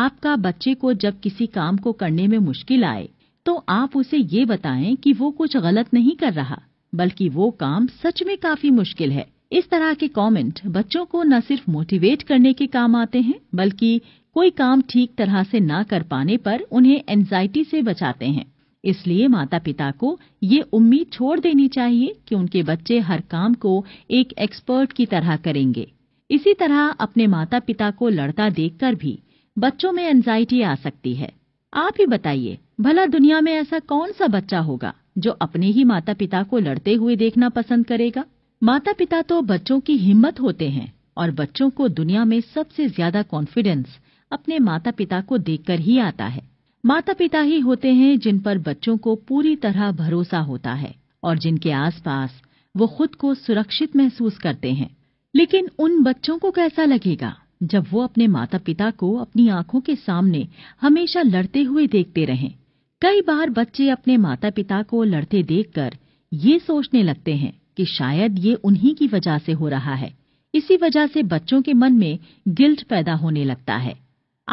आपका बच्चे को जब किसी काम को करने में मुश्किल आए तो आप उसे ये बताएं कि वो कुछ गलत नहीं कर रहा बल्कि वो काम सच में काफी मुश्किल है इस तरह के कमेंट बच्चों को न सिर्फ मोटिवेट करने के काम आते हैं बल्कि कोई काम ठीक तरह से ना कर पाने पर उन्हें एंजाइटी से बचाते हैं इसलिए माता पिता को ये उम्मीद छोड़ देनी चाहिए कि उनके बच्चे हर काम को एक एक्सपर्ट की तरह करेंगे इसी तरह अपने माता पिता को लड़ता देखकर भी बच्चों में एंजाइटी आ सकती है आप ही बताइए भला दुनिया में ऐसा कौन सा बच्चा होगा जो अपने ही माता पिता को लड़ते हुए देखना पसंद करेगा माता पिता तो बच्चों की हिम्मत होते हैं और बच्चों को दुनिया में सबसे ज्यादा कॉन्फिडेंस अपने माता पिता को देखकर ही आता है माता पिता ही होते हैं जिन पर बच्चों को पूरी तरह भरोसा होता है और जिनके आसपास वो खुद को सुरक्षित महसूस करते हैं लेकिन उन बच्चों को कैसा लगेगा जब वो अपने माता पिता को अपनी आंखों के सामने हमेशा लड़ते हुए देखते रहें कई बार बच्चे अपने माता पिता को लड़ते देखकर ये सोचने लगते हैं कि शायद ये उन्हीं की वजह से हो रहा है इसी वजह से बच्चों के मन में गिल्ट पैदा होने लगता है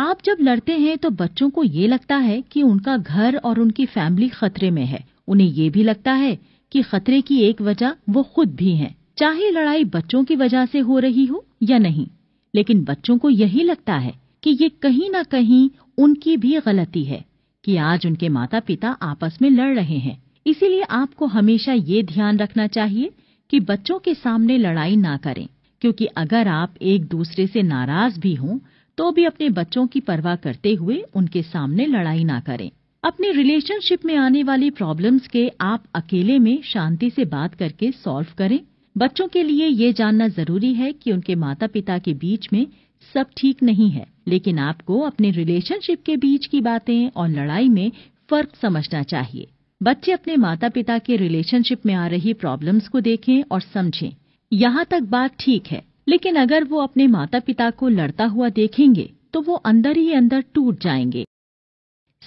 आप जब लड़ते हैं तो बच्चों को ये लगता है कि उनका घर और उनकी फैमिली खतरे में है उन्हें ये भी लगता है कि खतरे की एक वजह वो खुद भी हैं चाहे लड़ाई बच्चों की वजह से हो रही हो या नहीं लेकिन बच्चों को यही लगता है कि ये कहीं ना कहीं उनकी भी गलती है कि आज उनके माता पिता आपस में लड़ रहे हैं इसीलिए आपको हमेशा ये ध्यान रखना चाहिए कि बच्चों के सामने लड़ाई ना करें क्योंकि अगर आप एक दूसरे से नाराज भी हों तो भी अपने बच्चों की परवाह करते हुए उनके सामने लड़ाई ना करें अपने रिलेशनशिप में आने वाली प्रॉब्लम्स के आप अकेले में शांति से बात करके सॉल्व करें बच्चों के लिए ये जानना जरूरी है कि उनके माता पिता के बीच में सब ठीक नहीं है लेकिन आपको अपने रिलेशनशिप के बीच की बातें और लड़ाई में फर्क समझना चाहिए बच्चे अपने माता पिता के रिलेशनशिप में आ रही प्रॉब्लम्स को देखें और समझें यहाँ तक बात ठीक है लेकिन अगर वो अपने माता पिता को लड़ता हुआ देखेंगे तो वो अंदर ही अंदर टूट जाएंगे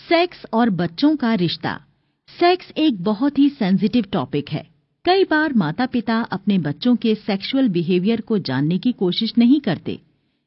सेक्स और बच्चों का रिश्ता सेक्स एक बहुत ही सेंसिटिव टॉपिक है कई बार माता पिता अपने बच्चों के सेक्सुअल बिहेवियर को जानने की कोशिश नहीं करते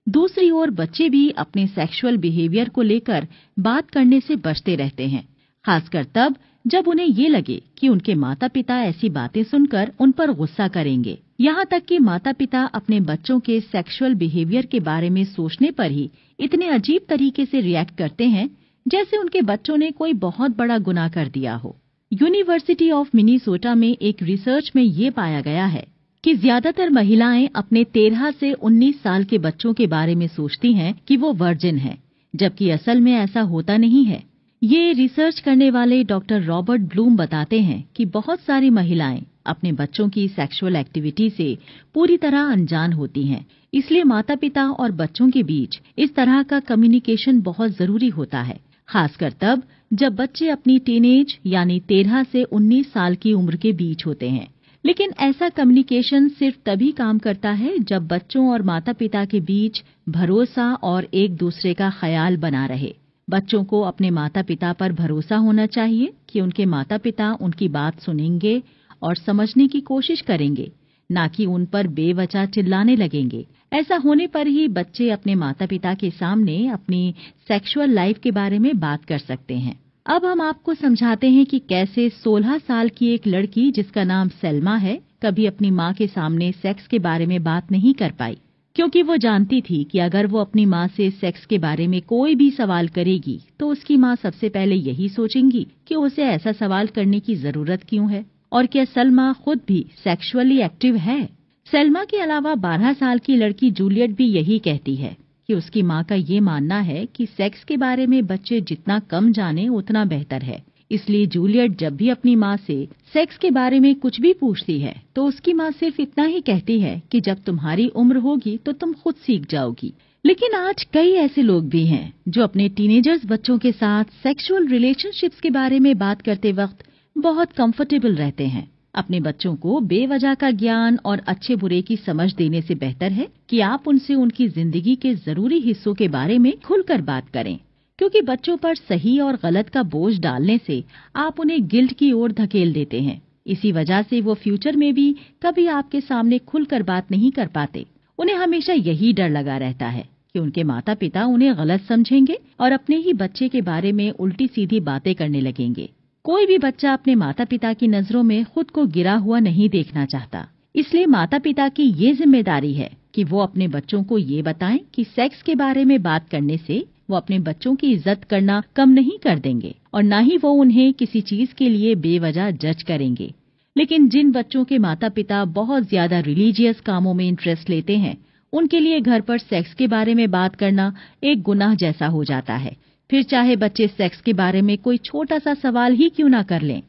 दूसरी ओर बच्चे भी अपने सेक्सुअल बिहेवियर को लेकर बात करने से बचते रहते हैं खासकर तब जब उन्हें ये लगे कि उनके माता पिता ऐसी बातें सुनकर उन पर गुस्सा करेंगे यहाँ तक कि माता पिता अपने बच्चों के सेक्सुअल बिहेवियर के बारे में सोचने पर ही इतने अजीब तरीके से रिएक्ट करते हैं जैसे उनके बच्चों ने कोई बहुत बड़ा गुनाह कर दिया हो यूनिवर्सिटी ऑफ मिनीसोटा में एक रिसर्च में ये पाया गया है कि ज्यादातर महिलाएं अपने 13 से 19 साल के बच्चों के बारे में सोचती हैं कि वो वर्जिन हैं, जबकि असल में ऐसा होता नहीं है ये रिसर्च करने वाले डॉक्टर रॉबर्ट ब्लूम बताते हैं कि बहुत सारी महिलाएं अपने बच्चों की सेक्सुअल एक्टिविटी से पूरी तरह अनजान होती हैं इसलिए माता पिता और बच्चों के बीच इस तरह का कम्युनिकेशन बहुत जरूरी होता है खासकर तब जब बच्चे अपनी टीनेज यानी तेरह से उन्नीस साल की उम्र के बीच होते हैं लेकिन ऐसा कम्युनिकेशन सिर्फ तभी काम करता है जब बच्चों और माता पिता के बीच भरोसा और एक दूसरे का ख्याल बना रहे बच्चों को अपने माता पिता पर भरोसा होना चाहिए कि उनके माता पिता उनकी बात सुनेंगे और समझने की कोशिश करेंगे न कि उन पर बेवजह चिल्लाने लगेंगे ऐसा होने पर ही बच्चे अपने माता पिता के सामने अपनी सेक्सुअल लाइफ के बारे में बात कर सकते हैं अब हम आपको समझाते हैं कि कैसे 16 साल की एक लड़की जिसका नाम सलमा है कभी अपनी माँ के सामने सेक्स के बारे में बात नहीं कर पाई क्योंकि वो जानती थी कि अगर वो अपनी माँ से सेक्स के बारे में कोई भी सवाल करेगी तो उसकी माँ सबसे पहले यही सोचेंगी कि उसे ऐसा सवाल करने की जरूरत क्यों है और क्या सलमा खुद भी सेक्सुअली एक्टिव है सलमा के अलावा 12 साल की लड़की जूलियट भी यही कहती है कि उसकी माँ का ये मानना है कि सेक्स के बारे में बच्चे जितना कम जाने उतना बेहतर है इसलिए जूलियट जब भी अपनी माँ से सेक्स के बारे में कुछ भी पूछती है तो उसकी माँ सिर्फ इतना ही कहती है कि जब तुम्हारी उम्र होगी तो तुम खुद सीख जाओगी लेकिन आज कई ऐसे लोग भी हैं जो अपने टीनेजर्स बच्चों के साथ सेक्सुअल रिलेशनशिप्स के बारे में बात करते वक्त बहुत कंफर्टेबल रहते हैं अपने बच्चों को बेवजह का ज्ञान और अच्छे बुरे की समझ देने से बेहतर है कि आप उनसे उनकी जिंदगी के जरूरी हिस्सों के बारे में खुलकर बात करें क्योंकि बच्चों पर सही और गलत का बोझ डालने से आप उन्हें गिल्ट की ओर धकेल देते हैं इसी वजह से वो फ्यूचर में भी कभी आपके सामने खुलकर बात नहीं कर पाते उन्हें हमेशा यही डर लगा रहता है कि उनके माता पिता उन्हें गलत समझेंगे और अपने ही बच्चे के बारे में उल्टी सीधी बातें करने लगेंगे कोई भी बच्चा अपने माता पिता की नजरों में खुद को गिरा हुआ नहीं देखना चाहता इसलिए माता पिता की ये जिम्मेदारी है कि वो अपने बच्चों को ये बताएं कि सेक्स के बारे में बात करने से वो अपने बच्चों की इज्जत करना कम नहीं कर देंगे और न ही वो उन्हें किसी चीज के लिए बेवजह जज करेंगे लेकिन जिन बच्चों के माता पिता बहुत ज्यादा रिलीजियस कामों में इंटरेस्ट लेते हैं उनके लिए घर पर सेक्स के बारे में बात करना एक गुनाह जैसा हो जाता है फिर चाहे बच्चे सेक्स के बारे में कोई छोटा सा सवाल ही क्यों ना कर लें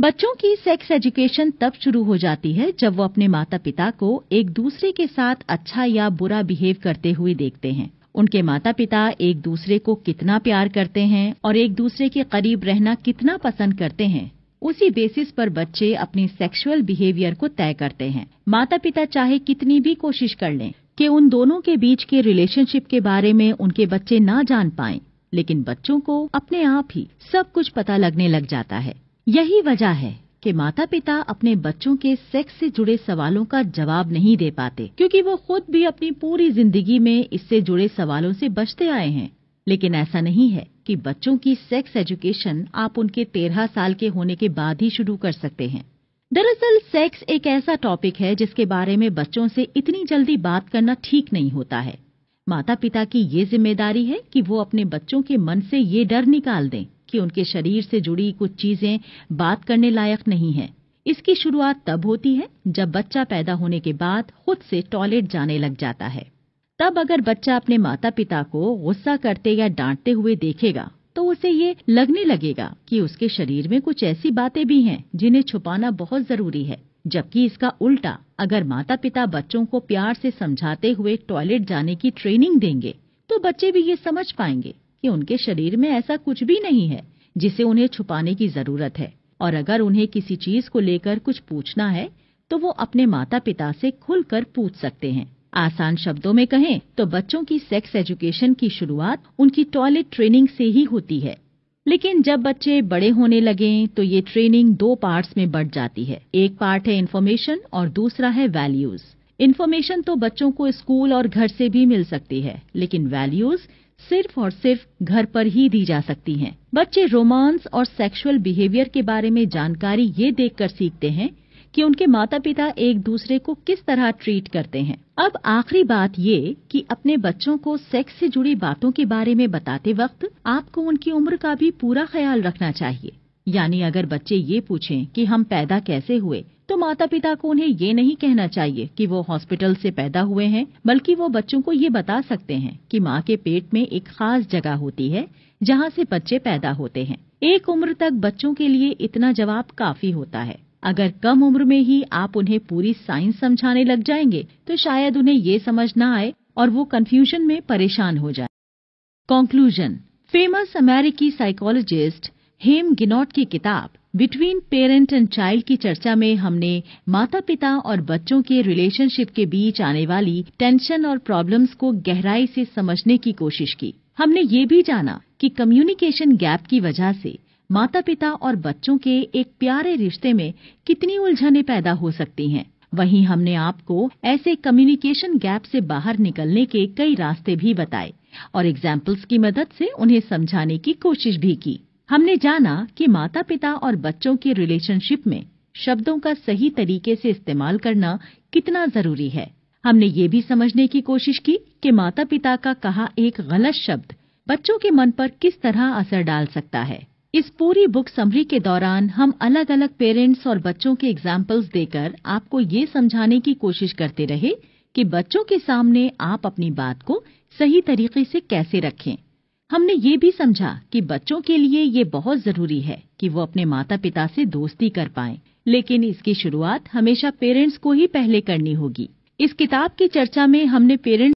बच्चों की सेक्स एजुकेशन तब शुरू हो जाती है जब वो अपने माता पिता को एक दूसरे के साथ अच्छा या बुरा बिहेव करते हुए देखते हैं उनके माता पिता एक दूसरे को कितना प्यार करते हैं और एक दूसरे के करीब रहना कितना पसंद करते हैं उसी बेसिस पर बच्चे अपने सेक्सुअल बिहेवियर को तय करते हैं माता पिता चाहे कितनी भी कोशिश कर लें कि उन दोनों के बीच के रिलेशनशिप के बारे में उनके बच्चे ना जान पाएं लेकिन बच्चों को अपने आप ही सब कुछ पता लगने लग जाता है यही वजह है कि माता पिता अपने बच्चों के सेक्स से जुड़े सवालों का जवाब नहीं दे पाते क्योंकि वो खुद भी अपनी पूरी जिंदगी में इससे जुड़े सवालों से बचते आए हैं लेकिन ऐसा नहीं है कि बच्चों की सेक्स एजुकेशन आप उनके तेरह साल के होने के बाद ही शुरू कर सकते हैं दरअसल सेक्स एक ऐसा टॉपिक है जिसके बारे में बच्चों से इतनी जल्दी बात करना ठीक नहीं होता है माता पिता की ये जिम्मेदारी है कि वो अपने बच्चों के मन से ये डर निकाल दें कि उनके शरीर से जुड़ी कुछ चीजें बात करने लायक नहीं है इसकी शुरुआत तब होती है जब बच्चा पैदा होने के बाद खुद से टॉयलेट जाने लग जाता है तब अगर बच्चा अपने माता पिता को गुस्सा करते या डांटते हुए देखेगा तो उसे ये लगने लगेगा कि उसके शरीर में कुछ ऐसी बातें भी हैं जिन्हें छुपाना बहुत जरूरी है जबकि इसका उल्टा अगर माता पिता बच्चों को प्यार से समझाते हुए टॉयलेट जाने की ट्रेनिंग देंगे तो बच्चे भी ये समझ पाएंगे कि उनके शरीर में ऐसा कुछ भी नहीं है जिसे उन्हें छुपाने की जरूरत है और अगर उन्हें किसी चीज को लेकर कुछ पूछना है तो वो अपने माता पिता से खुलकर पूछ सकते हैं आसान शब्दों में कहें तो बच्चों की सेक्स एजुकेशन की शुरुआत उनकी टॉयलेट ट्रेनिंग से ही होती है लेकिन जब बच्चे बड़े होने लगे तो ये ट्रेनिंग दो पार्ट्स में बढ़ जाती है एक पार्ट है इन्फॉर्मेशन और दूसरा है वैल्यूज इन्फॉर्मेशन तो बच्चों को स्कूल और घर से भी मिल सकती है लेकिन वैल्यूज सिर्फ और सिर्फ घर पर ही दी जा सकती हैं। बच्चे रोमांस और सेक्सुअल बिहेवियर के बारे में जानकारी ये देखकर सीखते हैं कि उनके माता पिता एक दूसरे को किस तरह ट्रीट करते हैं अब आखिरी बात ये कि अपने बच्चों को सेक्स से जुड़ी बातों के बारे में बताते वक्त आपको उनकी उम्र का भी पूरा ख्याल रखना चाहिए यानी अगर बच्चे ये पूछें कि हम पैदा कैसे हुए तो माता पिता को उन्हें ये नहीं कहना चाहिए कि वो हॉस्पिटल से पैदा हुए हैं बल्कि वो बच्चों को ये बता सकते हैं कि माँ के पेट में एक खास जगह होती है जहाँ से बच्चे पैदा होते हैं एक उम्र तक बच्चों के लिए इतना जवाब काफी होता है अगर कम उम्र में ही आप उन्हें पूरी साइंस समझाने लग जाएंगे तो शायद उन्हें ये समझ ना आए और वो कंफ्यूजन में परेशान हो जाए कॉन्क्लूजन फेमस अमेरिकी साइकोलॉजिस्ट हेम गिनॉट की किताब बिटवीन पेरेंट एंड चाइल्ड की चर्चा में हमने माता पिता और बच्चों के रिलेशनशिप के बीच आने वाली टेंशन और प्रॉब्लम्स को गहराई से समझने की कोशिश की हमने ये भी जाना कि कम्युनिकेशन गैप की वजह से माता पिता और बच्चों के एक प्यारे रिश्ते में कितनी उलझने पैदा हो सकती हैं वहीं हमने आपको ऐसे कम्युनिकेशन गैप से बाहर निकलने के कई रास्ते भी बताए और एग्जाम्पल्स की मदद से उन्हें समझाने की कोशिश भी की हमने जाना कि माता पिता और बच्चों के रिलेशनशिप में शब्दों का सही तरीके से इस्तेमाल करना कितना जरूरी है हमने ये भी समझने की कोशिश की कि माता पिता का कहा एक गलत शब्द बच्चों के मन पर किस तरह असर डाल सकता है इस पूरी बुक समरी के दौरान हम अलग अलग पेरेंट्स और बच्चों के एग्जाम्पल्स देकर आपको ये समझाने की कोशिश करते रहे कि बच्चों के सामने आप अपनी बात को सही तरीके से कैसे रखें हमने ये भी समझा कि बच्चों के लिए ये बहुत जरूरी है कि वो अपने माता पिता से दोस्ती कर पाए लेकिन इसकी शुरुआत हमेशा पेरेंट्स को ही पहले करनी होगी इस किताब की चर्चा में हमने पेरेंट्स